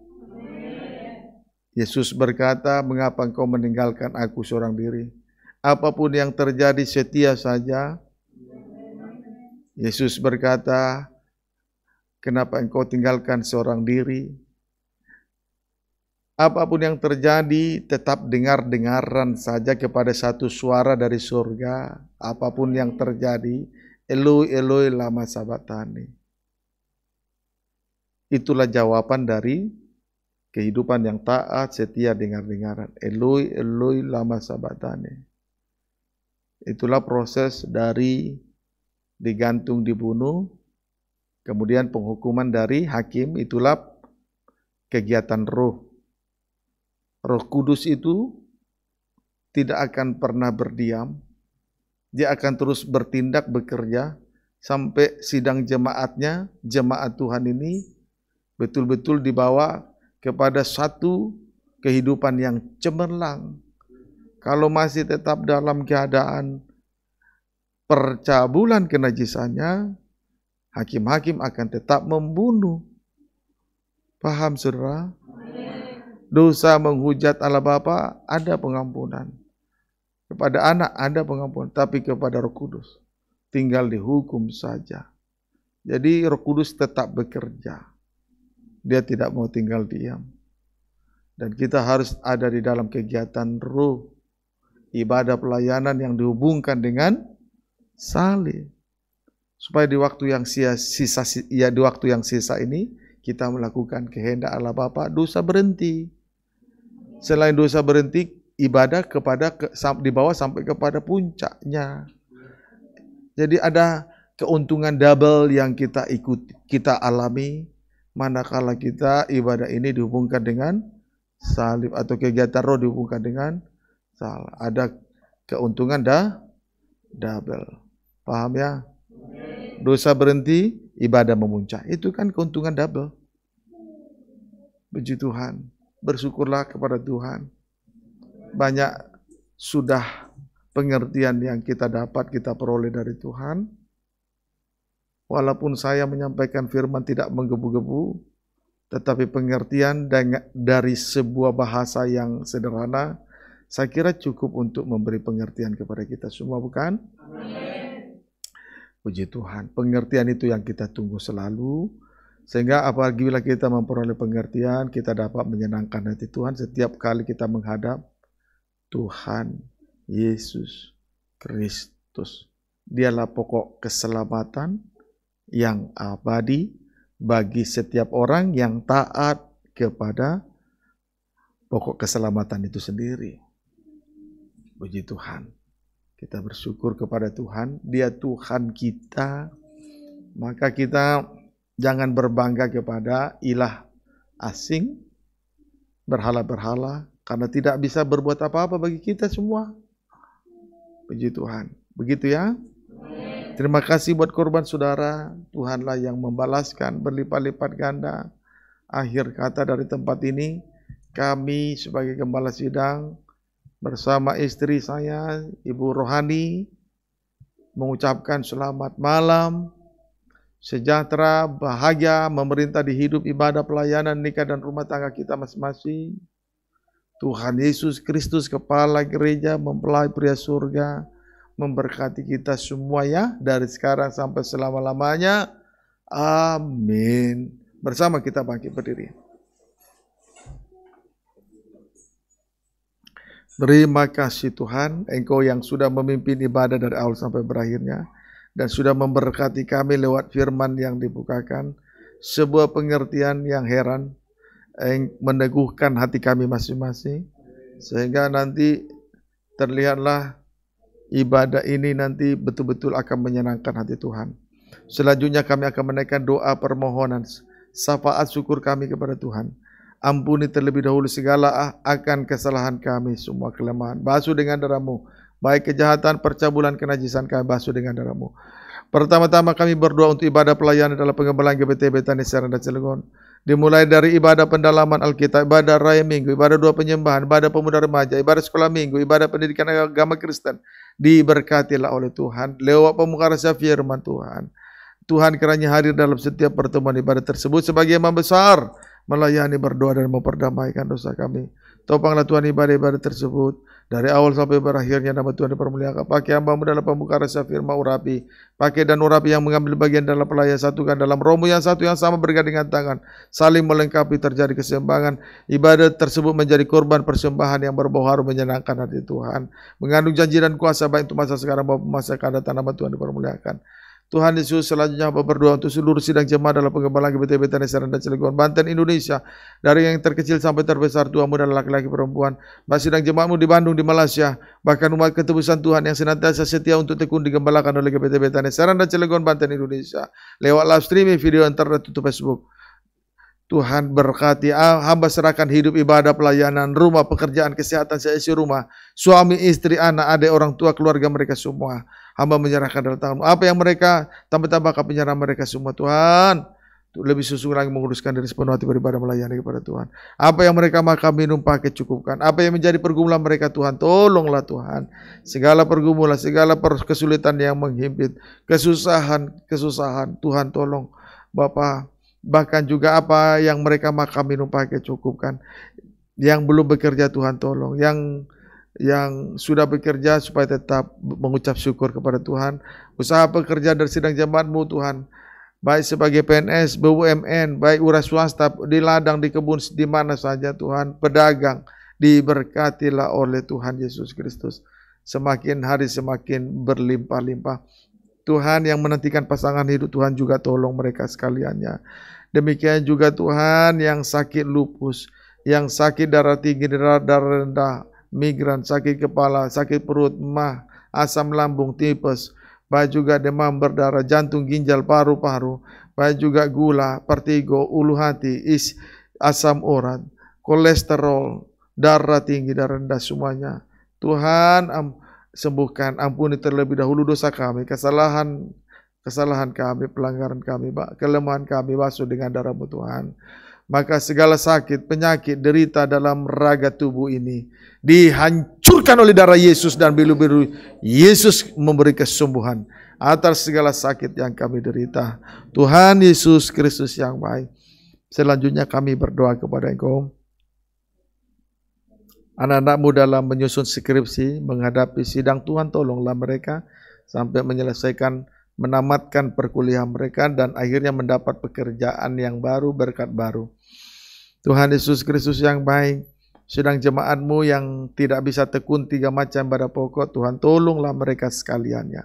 Yesus berkata, mengapa engkau meninggalkan aku seorang diri? Apapun yang terjadi, setia saja. Yesus berkata, Kenapa engkau tinggalkan seorang diri? Apapun yang terjadi, tetap dengar-dengaran saja kepada satu suara dari surga. Apapun yang terjadi, eloi eloi lama sabatani. Itulah jawaban dari kehidupan yang taat, setia, dengar-dengaran. Eloi eloi lama sabatani. Itulah proses dari digantung dibunuh Kemudian penghukuman dari hakim itulah kegiatan roh. Roh kudus itu tidak akan pernah berdiam. Dia akan terus bertindak, bekerja, sampai sidang jemaatnya, jemaat Tuhan ini betul-betul dibawa kepada satu kehidupan yang cemerlang. Kalau masih tetap dalam keadaan percabulan kenajisannya, hakim-hakim akan tetap membunuh. Paham saudara? Dosa menghujat Allah Bapa ada pengampunan. Kepada anak ada pengampunan, tapi kepada Roh Kudus tinggal dihukum saja. Jadi Roh Kudus tetap bekerja. Dia tidak mau tinggal diam. Dan kita harus ada di dalam kegiatan roh ibadah pelayanan yang dihubungkan dengan salib supaya di waktu yang sia, sisa ya di waktu yang sisa ini kita melakukan kehendak Allah Bapa dosa berhenti selain dosa berhenti ibadah kepada ke, bawah sampai kepada puncaknya jadi ada keuntungan double yang kita ikut kita alami manakala kita ibadah ini dihubungkan dengan salib atau kegiatan roh dihubungkan dengan salib ada keuntungan dah double paham ya Dosa berhenti, ibadah memuncak. Itu kan keuntungan double. Puji Tuhan. Bersyukurlah kepada Tuhan. Banyak sudah pengertian yang kita dapat, kita peroleh dari Tuhan. Walaupun saya menyampaikan firman tidak menggebu-gebu, tetapi pengertian dari sebuah bahasa yang sederhana, saya kira cukup untuk memberi pengertian kepada kita semua, bukan? Amin. Puji Tuhan. Pengertian itu yang kita tunggu selalu. Sehingga apalagi bila kita memperoleh pengertian, kita dapat menyenangkan hati Tuhan setiap kali kita menghadap Tuhan Yesus Kristus. Dialah pokok keselamatan yang abadi bagi setiap orang yang taat kepada pokok keselamatan itu sendiri. Puji Tuhan. Kita bersyukur kepada Tuhan, Dia Tuhan kita. Maka kita jangan berbangga kepada ilah asing, berhala-berhala, karena tidak bisa berbuat apa-apa bagi kita semua. Puji Tuhan. Begitu ya. Terima kasih buat korban saudara. Tuhanlah yang membalaskan berlipat-lipat ganda. Akhir kata dari tempat ini, kami sebagai gembala sidang bersama istri saya, Ibu Rohani, mengucapkan selamat malam, sejahtera, bahagia, memerintah di hidup, ibadah, pelayanan, nikah, dan rumah tangga kita masing-masing. Tuhan Yesus Kristus, Kepala Gereja, mempelai pria surga, memberkati kita semua ya, dari sekarang sampai selama-lamanya. Amin. Bersama kita bangkit berdiri. Terima kasih Tuhan, Engkau yang sudah memimpin ibadah dari awal sampai berakhirnya, dan sudah memberkati kami lewat firman yang dibukakan, sebuah pengertian yang heran, yang meneguhkan hati kami masing-masing, sehingga nanti terlihatlah ibadah ini nanti betul-betul akan menyenangkan hati Tuhan. Selanjutnya kami akan menaikkan doa permohonan, syafaat syukur kami kepada Tuhan. Ampuni terlebih dahulu segala ah, akan kesalahan kami, semua kelemahan. Basuh dengan darahmu. Baik kejahatan, percabulan, kenajisan kami, basuh dengan darahmu. Pertama-tama kami berdoa untuk ibadah pelayanan dalam pengembangan GBT Betani Serang dan Cilegon. Dimulai dari ibadah pendalaman Alkitab, ibadah raya minggu, ibadah dua penyembahan, ibadah pemuda remaja, ibadah sekolah minggu, ibadah pendidikan agama Kristen. Diberkatilah oleh Tuhan. Lewat pemukarasa firman Tuhan. Tuhan kiranya hadir dalam setiap pertemuan ibadah tersebut sebagai imam besar melayani berdoa dan memperdamaikan dosa kami. Topanglah Tuhan ibadah-ibadah tersebut dari awal sampai berakhirnya nama Tuhan dipermuliakan. Pakai hambamu dalam pembukaan rasa firma urapi. Pakai dan urapi yang mengambil bagian dalam pelayan satukan dalam romu yang satu yang sama bergandengan tangan. Saling melengkapi terjadi keseimbangan. Ibadah tersebut menjadi korban persembahan yang berbau harum menyenangkan hati Tuhan. Mengandung janji dan kuasa baik untuk masa sekarang maupun masa akan datang nama Tuhan dipermuliakan. Tuhan Yesus selanjutnya hamba berdoa untuk seluruh sidang jemaah dalam pengembalaan GBT Betani Saran dan Cilegon, Banten, Indonesia. Dari yang terkecil sampai terbesar, tuamu dan laki-laki perempuan. masih sidang jemaahmu di Bandung, di Malaysia. Bahkan umat ketebusan Tuhan yang senantiasa setia untuk tekun digembalakan oleh GBT Betani Saran dan Cilegon, Banten, Indonesia. Lewat live streaming, video internet, tutup Facebook. Tuhan berkati ah, hamba serahkan hidup ibadah pelayanan rumah pekerjaan kesehatan seisi rumah suami istri anak adik orang tua keluarga mereka semua Hamba menyerahkan dalam tanganmu. Apa yang mereka tambah-tambah ke penyerah mereka semua Tuhan. Lebih susung lagi menguruskan dari sepenuh hati beribadah melayani kepada Tuhan. Apa yang mereka makan, minum, pakai, cukupkan. Apa yang menjadi pergumulan mereka Tuhan, tolonglah Tuhan. Segala pergumulan, segala kesulitan yang menghimpit, kesusahan, kesusahan, Tuhan tolong. Bapak, bahkan juga apa yang mereka makan, minum, pakai, cukupkan. Yang belum bekerja Tuhan tolong. Yang yang sudah bekerja supaya tetap mengucap syukur kepada Tuhan. Usaha pekerja dari sidang jabatanmu Tuhan, baik sebagai PNS, BUMN, baik ura swasta, di ladang, di kebun, di mana saja Tuhan, pedagang, diberkatilah oleh Tuhan Yesus Kristus. Semakin hari semakin berlimpah-limpah. Tuhan yang menantikan pasangan hidup Tuhan juga tolong mereka sekaliannya. Demikian juga Tuhan yang sakit lupus, yang sakit darah tinggi, darah rendah, migran, sakit kepala, sakit perut, mah, asam lambung, tipes, baik juga demam berdarah, jantung, ginjal, paru-paru, baik juga gula, pertigo ulu hati, is, asam urat, kolesterol, darah tinggi, darah rendah semuanya. Tuhan am, sembuhkan, ampuni terlebih dahulu dosa kami, kesalahan kesalahan kami, pelanggaran kami, kelemahan kami, basuh dengan darahmu Tuhan maka segala sakit, penyakit, derita dalam raga tubuh ini dihancurkan oleh darah Yesus dan biru-biru Yesus memberi kesembuhan atas segala sakit yang kami derita. Tuhan Yesus Kristus yang baik. Selanjutnya kami berdoa kepada Engkau. Anak-anakmu dalam menyusun skripsi, menghadapi sidang Tuhan, tolonglah mereka sampai menyelesaikan menamatkan perkuliahan mereka dan akhirnya mendapat pekerjaan yang baru, berkat baru. Tuhan Yesus Kristus yang baik, sedang jemaatmu yang tidak bisa tekun tiga macam pada pokok, Tuhan tolonglah mereka sekaliannya.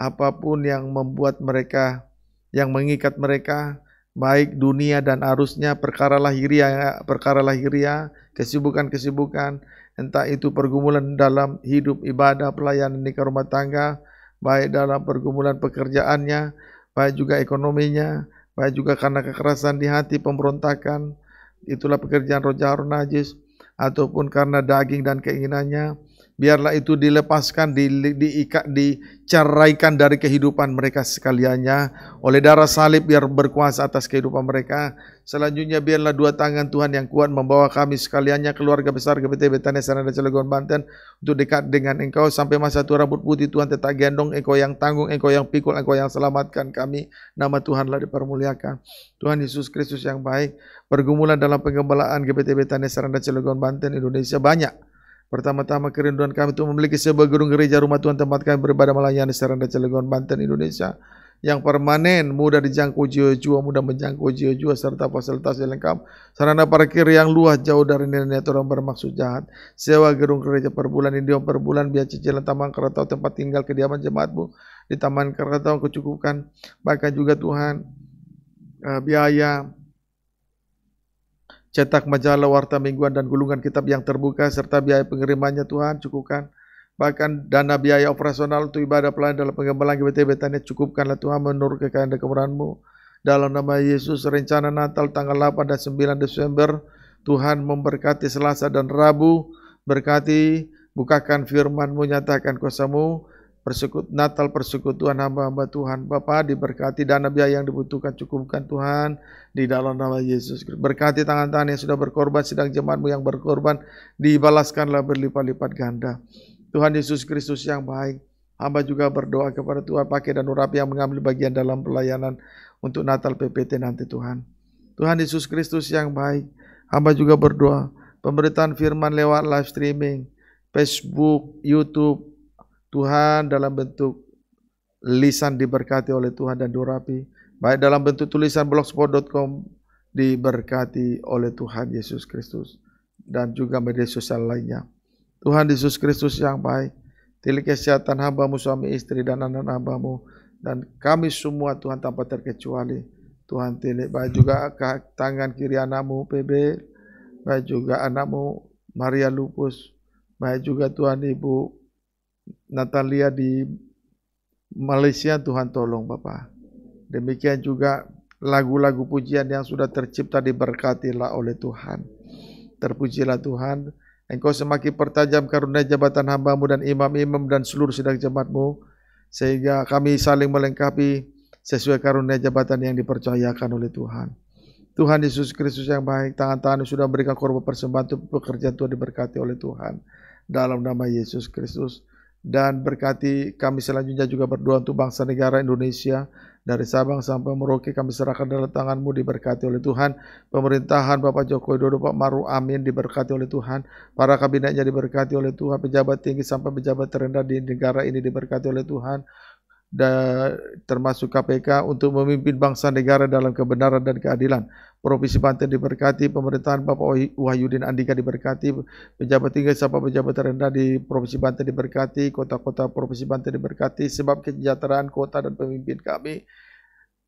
Apapun yang membuat mereka, yang mengikat mereka, baik dunia dan arusnya, perkara lahiria, ya, perkara lahiria, ya, kesibukan-kesibukan, entah itu pergumulan dalam hidup, ibadah, pelayanan nikah rumah tangga, baik dalam pergumulan pekerjaannya, baik juga ekonominya, baik juga karena kekerasan di hati, pemberontakan, itulah pekerjaan roja harun najis, ataupun karena daging dan keinginannya, biarlah itu dilepaskan, di, diikat, diceraikan dari kehidupan mereka sekaliannya. Oleh darah salib biar berkuasa atas kehidupan mereka. Selanjutnya biarlah dua tangan Tuhan yang kuat membawa kami sekaliannya keluarga besar GPT Betania Sanada Cilegon Banten untuk dekat dengan Engkau sampai masa tua rambut putih Tuhan tetap gendong Engkau yang tanggung Engkau yang pikul Engkau yang selamatkan kami nama Tuhanlah dipermuliakan Tuhan Yesus Kristus yang baik pergumulan dalam penggembalaan GPT Betania Sanada Cilegon Banten Indonesia banyak Pertama-tama kerinduan kami itu memiliki sebuah gedung gereja rumah Tuhan tempat kami beribadah melayani Seranda Cilegon, Banten, Indonesia yang permanen, mudah dijangkau jiwa-jiwa, mudah menjangkau jiwa-jiwa serta fasilitas yang lengkap, sarana parkir yang luas jauh dari nilai-nilai orang bermaksud jahat, sewa gedung gereja per bulan, indium per bulan, biaya cicilan taman keratau tempat tinggal kediaman jemaatmu di taman keratau kecukupkan, bahkan juga Tuhan eh, biaya cetak majalah warta mingguan dan gulungan kitab yang terbuka serta biaya pengirimannya Tuhan cukupkan. Bahkan dana biaya operasional untuk ibadah pelayan dalam pengembalaan GBT Betania cukupkanlah Tuhan menurut kekayaan dan kemurahan Dalam nama Yesus, rencana Natal tanggal 8 dan 9 Desember, Tuhan memberkati Selasa dan Rabu, berkati, bukakan FirmanMu nyatakan kuasamu mu persekut Natal persekutuan hamba-hamba Tuhan. Bapak diberkati dana biaya yang dibutuhkan cukupkan Tuhan di dalam nama Yesus Berkati tangan-tangan yang sudah berkorban, sedang jemaatmu yang berkorban, dibalaskanlah berlipat-lipat ganda. Tuhan Yesus Kristus yang baik, hamba juga berdoa kepada Tuhan pakai dan urapi yang mengambil bagian dalam pelayanan untuk Natal PPT nanti Tuhan. Tuhan Yesus Kristus yang baik, hamba juga berdoa pemberitaan firman lewat live streaming, Facebook, YouTube, Tuhan dalam bentuk lisan diberkati oleh Tuhan dan durapi. Baik dalam bentuk tulisan blogspot.com diberkati oleh Tuhan Yesus Kristus. Dan juga media sosial lainnya. Tuhan Yesus Kristus yang baik. tilik kesehatan hambamu, suami istri dan anak anak hambamu. Dan kami semua Tuhan tanpa terkecuali. Tuhan tilik baik juga ke tangan kiri anakmu PB, baik juga anakmu Maria Lupus, baik juga Tuhan Ibu Natalia di Malaysia Tuhan tolong Bapak. Demikian juga lagu-lagu pujian yang sudah tercipta diberkatilah oleh Tuhan. Terpujilah Tuhan. Engkau semakin pertajam karunia jabatan hambamu dan imam-imam dan seluruh sidang jemaatmu. Sehingga kami saling melengkapi sesuai karunia jabatan yang dipercayakan oleh Tuhan. Tuhan Yesus Kristus yang baik, tangan-tangan sudah memberikan korban persembahan untuk pekerjaan Tuhan diberkati oleh Tuhan. Dalam nama Yesus Kristus dan berkati kami selanjutnya juga berdoa untuk bangsa negara Indonesia dari Sabang sampai Merauke kami serahkan dalam tanganmu diberkati oleh Tuhan pemerintahan Bapak Joko Widodo Pak Maru Amin diberkati oleh Tuhan para kabinetnya diberkati oleh Tuhan pejabat tinggi sampai pejabat terendah di negara ini diberkati oleh Tuhan dan termasuk KPK untuk memimpin bangsa negara dalam kebenaran dan keadilan. Provinsi Banten diberkati, pemerintahan Bapak Wahyudin Andika diberkati, pejabat tinggi sampai pejabat terendah di Provinsi Banten diberkati, kota-kota Provinsi Banten diberkati, sebab kesejahteraan kota dan pemimpin kami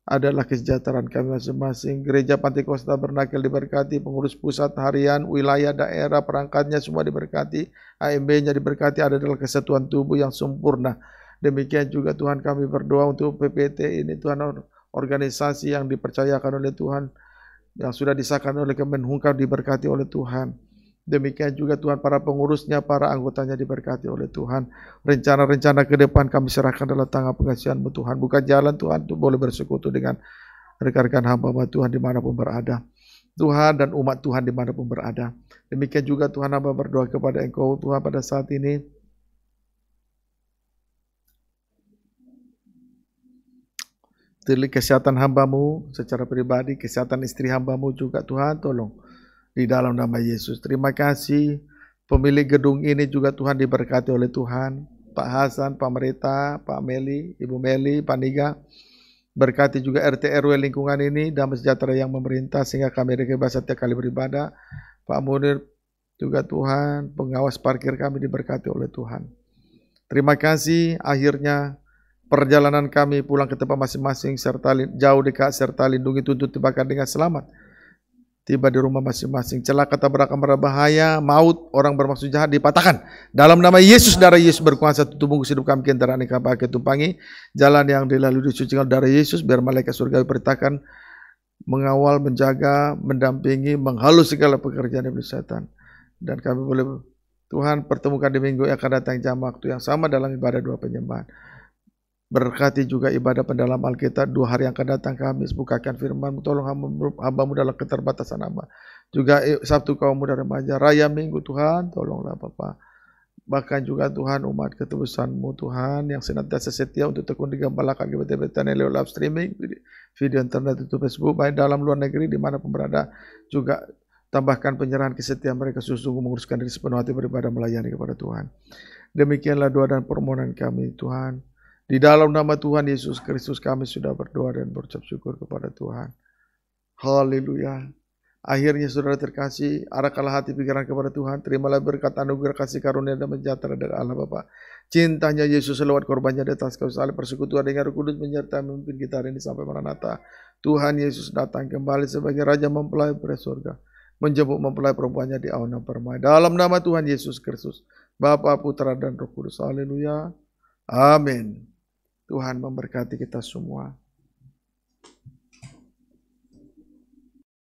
adalah kesejahteraan kami masing-masing. Gereja Pantai Kosta Bernakel diberkati, pengurus pusat harian, wilayah, daerah, perangkatnya semua diberkati, AMB-nya diberkati, ada dalam kesatuan tubuh yang sempurna. Demikian juga Tuhan kami berdoa untuk PPT ini, Tuhan organisasi yang dipercayakan oleh Tuhan, yang sudah disahkan oleh Kemenhukam diberkati oleh Tuhan. Demikian juga Tuhan para pengurusnya, para anggotanya diberkati oleh Tuhan. Rencana-rencana ke depan kami serahkan dalam tangan pengasihanmu Tuhan. Bukan jalan Tuhan, untuk boleh bersekutu dengan rekan-rekan hamba Tuhan dimanapun berada. Tuhan dan umat Tuhan dimanapun berada. Demikian juga Tuhan hamba berdoa kepada Engkau Tuhan pada saat ini. Terlebih kesihatan hambamu secara pribadi, kesihatan istri hambamu juga Tuhan tolong. Di dalam nama Yesus. Terima kasih. Pemilik gedung ini juga Tuhan diberkati oleh Tuhan. Pak Hasan, Pak Merita, Pak Meli, Ibu Meli, Pak Niga. Berkati juga RT RW lingkungan ini, dan sejahtera yang memerintah sehingga kami dikebas setiap kali beribadah. Pak Munir juga Tuhan, pengawas parkir kami diberkati oleh Tuhan. Terima kasih akhirnya perjalanan kami pulang ke tempat masing-masing serta jauh dekat serta lindungi tuntut tibakan dengan selamat. Tiba di rumah masing-masing. Celaka tabrak berbahaya, maut, orang bermaksud jahat dipatahkan. Dalam nama Yesus, darah Yesus berkuasa tutup bungkus hidup kami kendaraan pakai kami tumpangi. Jalan yang dilalui dicuci oleh darah Yesus, biar malaikat surga beritakan mengawal, menjaga, mendampingi, menghalus segala pekerjaan dari setan. Dan kami boleh Tuhan pertemukan di minggu yang akan datang jam waktu yang sama dalam ibadah dua penyembahan. Berkati juga ibadah pendalam Alkitab dua hari yang akan datang kami bukakan firman tolong hambamu dalam keterbatasan hamba. Juga eh, Sabtu kaum muda remaja, raya minggu Tuhan, tolonglah Bapak. Bahkan juga Tuhan umat ketebusanmu Tuhan yang senantiasa setia untuk tekun di digembalakan ke BTBT lewat live streaming, video internet itu Facebook, baik dalam luar negeri di mana pemberada Juga tambahkan penyerahan kesetiaan mereka sungguh menguruskan diri sepenuh hati beribadah melayani kepada Tuhan. Demikianlah doa dan permohonan kami Tuhan. Di dalam nama Tuhan Yesus Kristus kami sudah berdoa dan berucap syukur kepada Tuhan. Haleluya. Akhirnya saudara terkasih, arahkanlah hati pikiran kepada Tuhan. Terimalah berkat anugerah kasih karunia dan menjatara dari Allah Bapa. Cintanya Yesus lewat korbannya di atas kayu salib persekutuan dengan Roh Kudus menyertai memimpin kita hari ini sampai Maranatha. Tuhan Yesus datang kembali sebagai Raja mempelai pria surga. Menjemput mempelai perempuannya di awana permai. Dalam nama Tuhan Yesus Kristus, Bapa, Putra, dan Roh Kudus. Haleluya. Amin. Tuhan memberkati kita semua.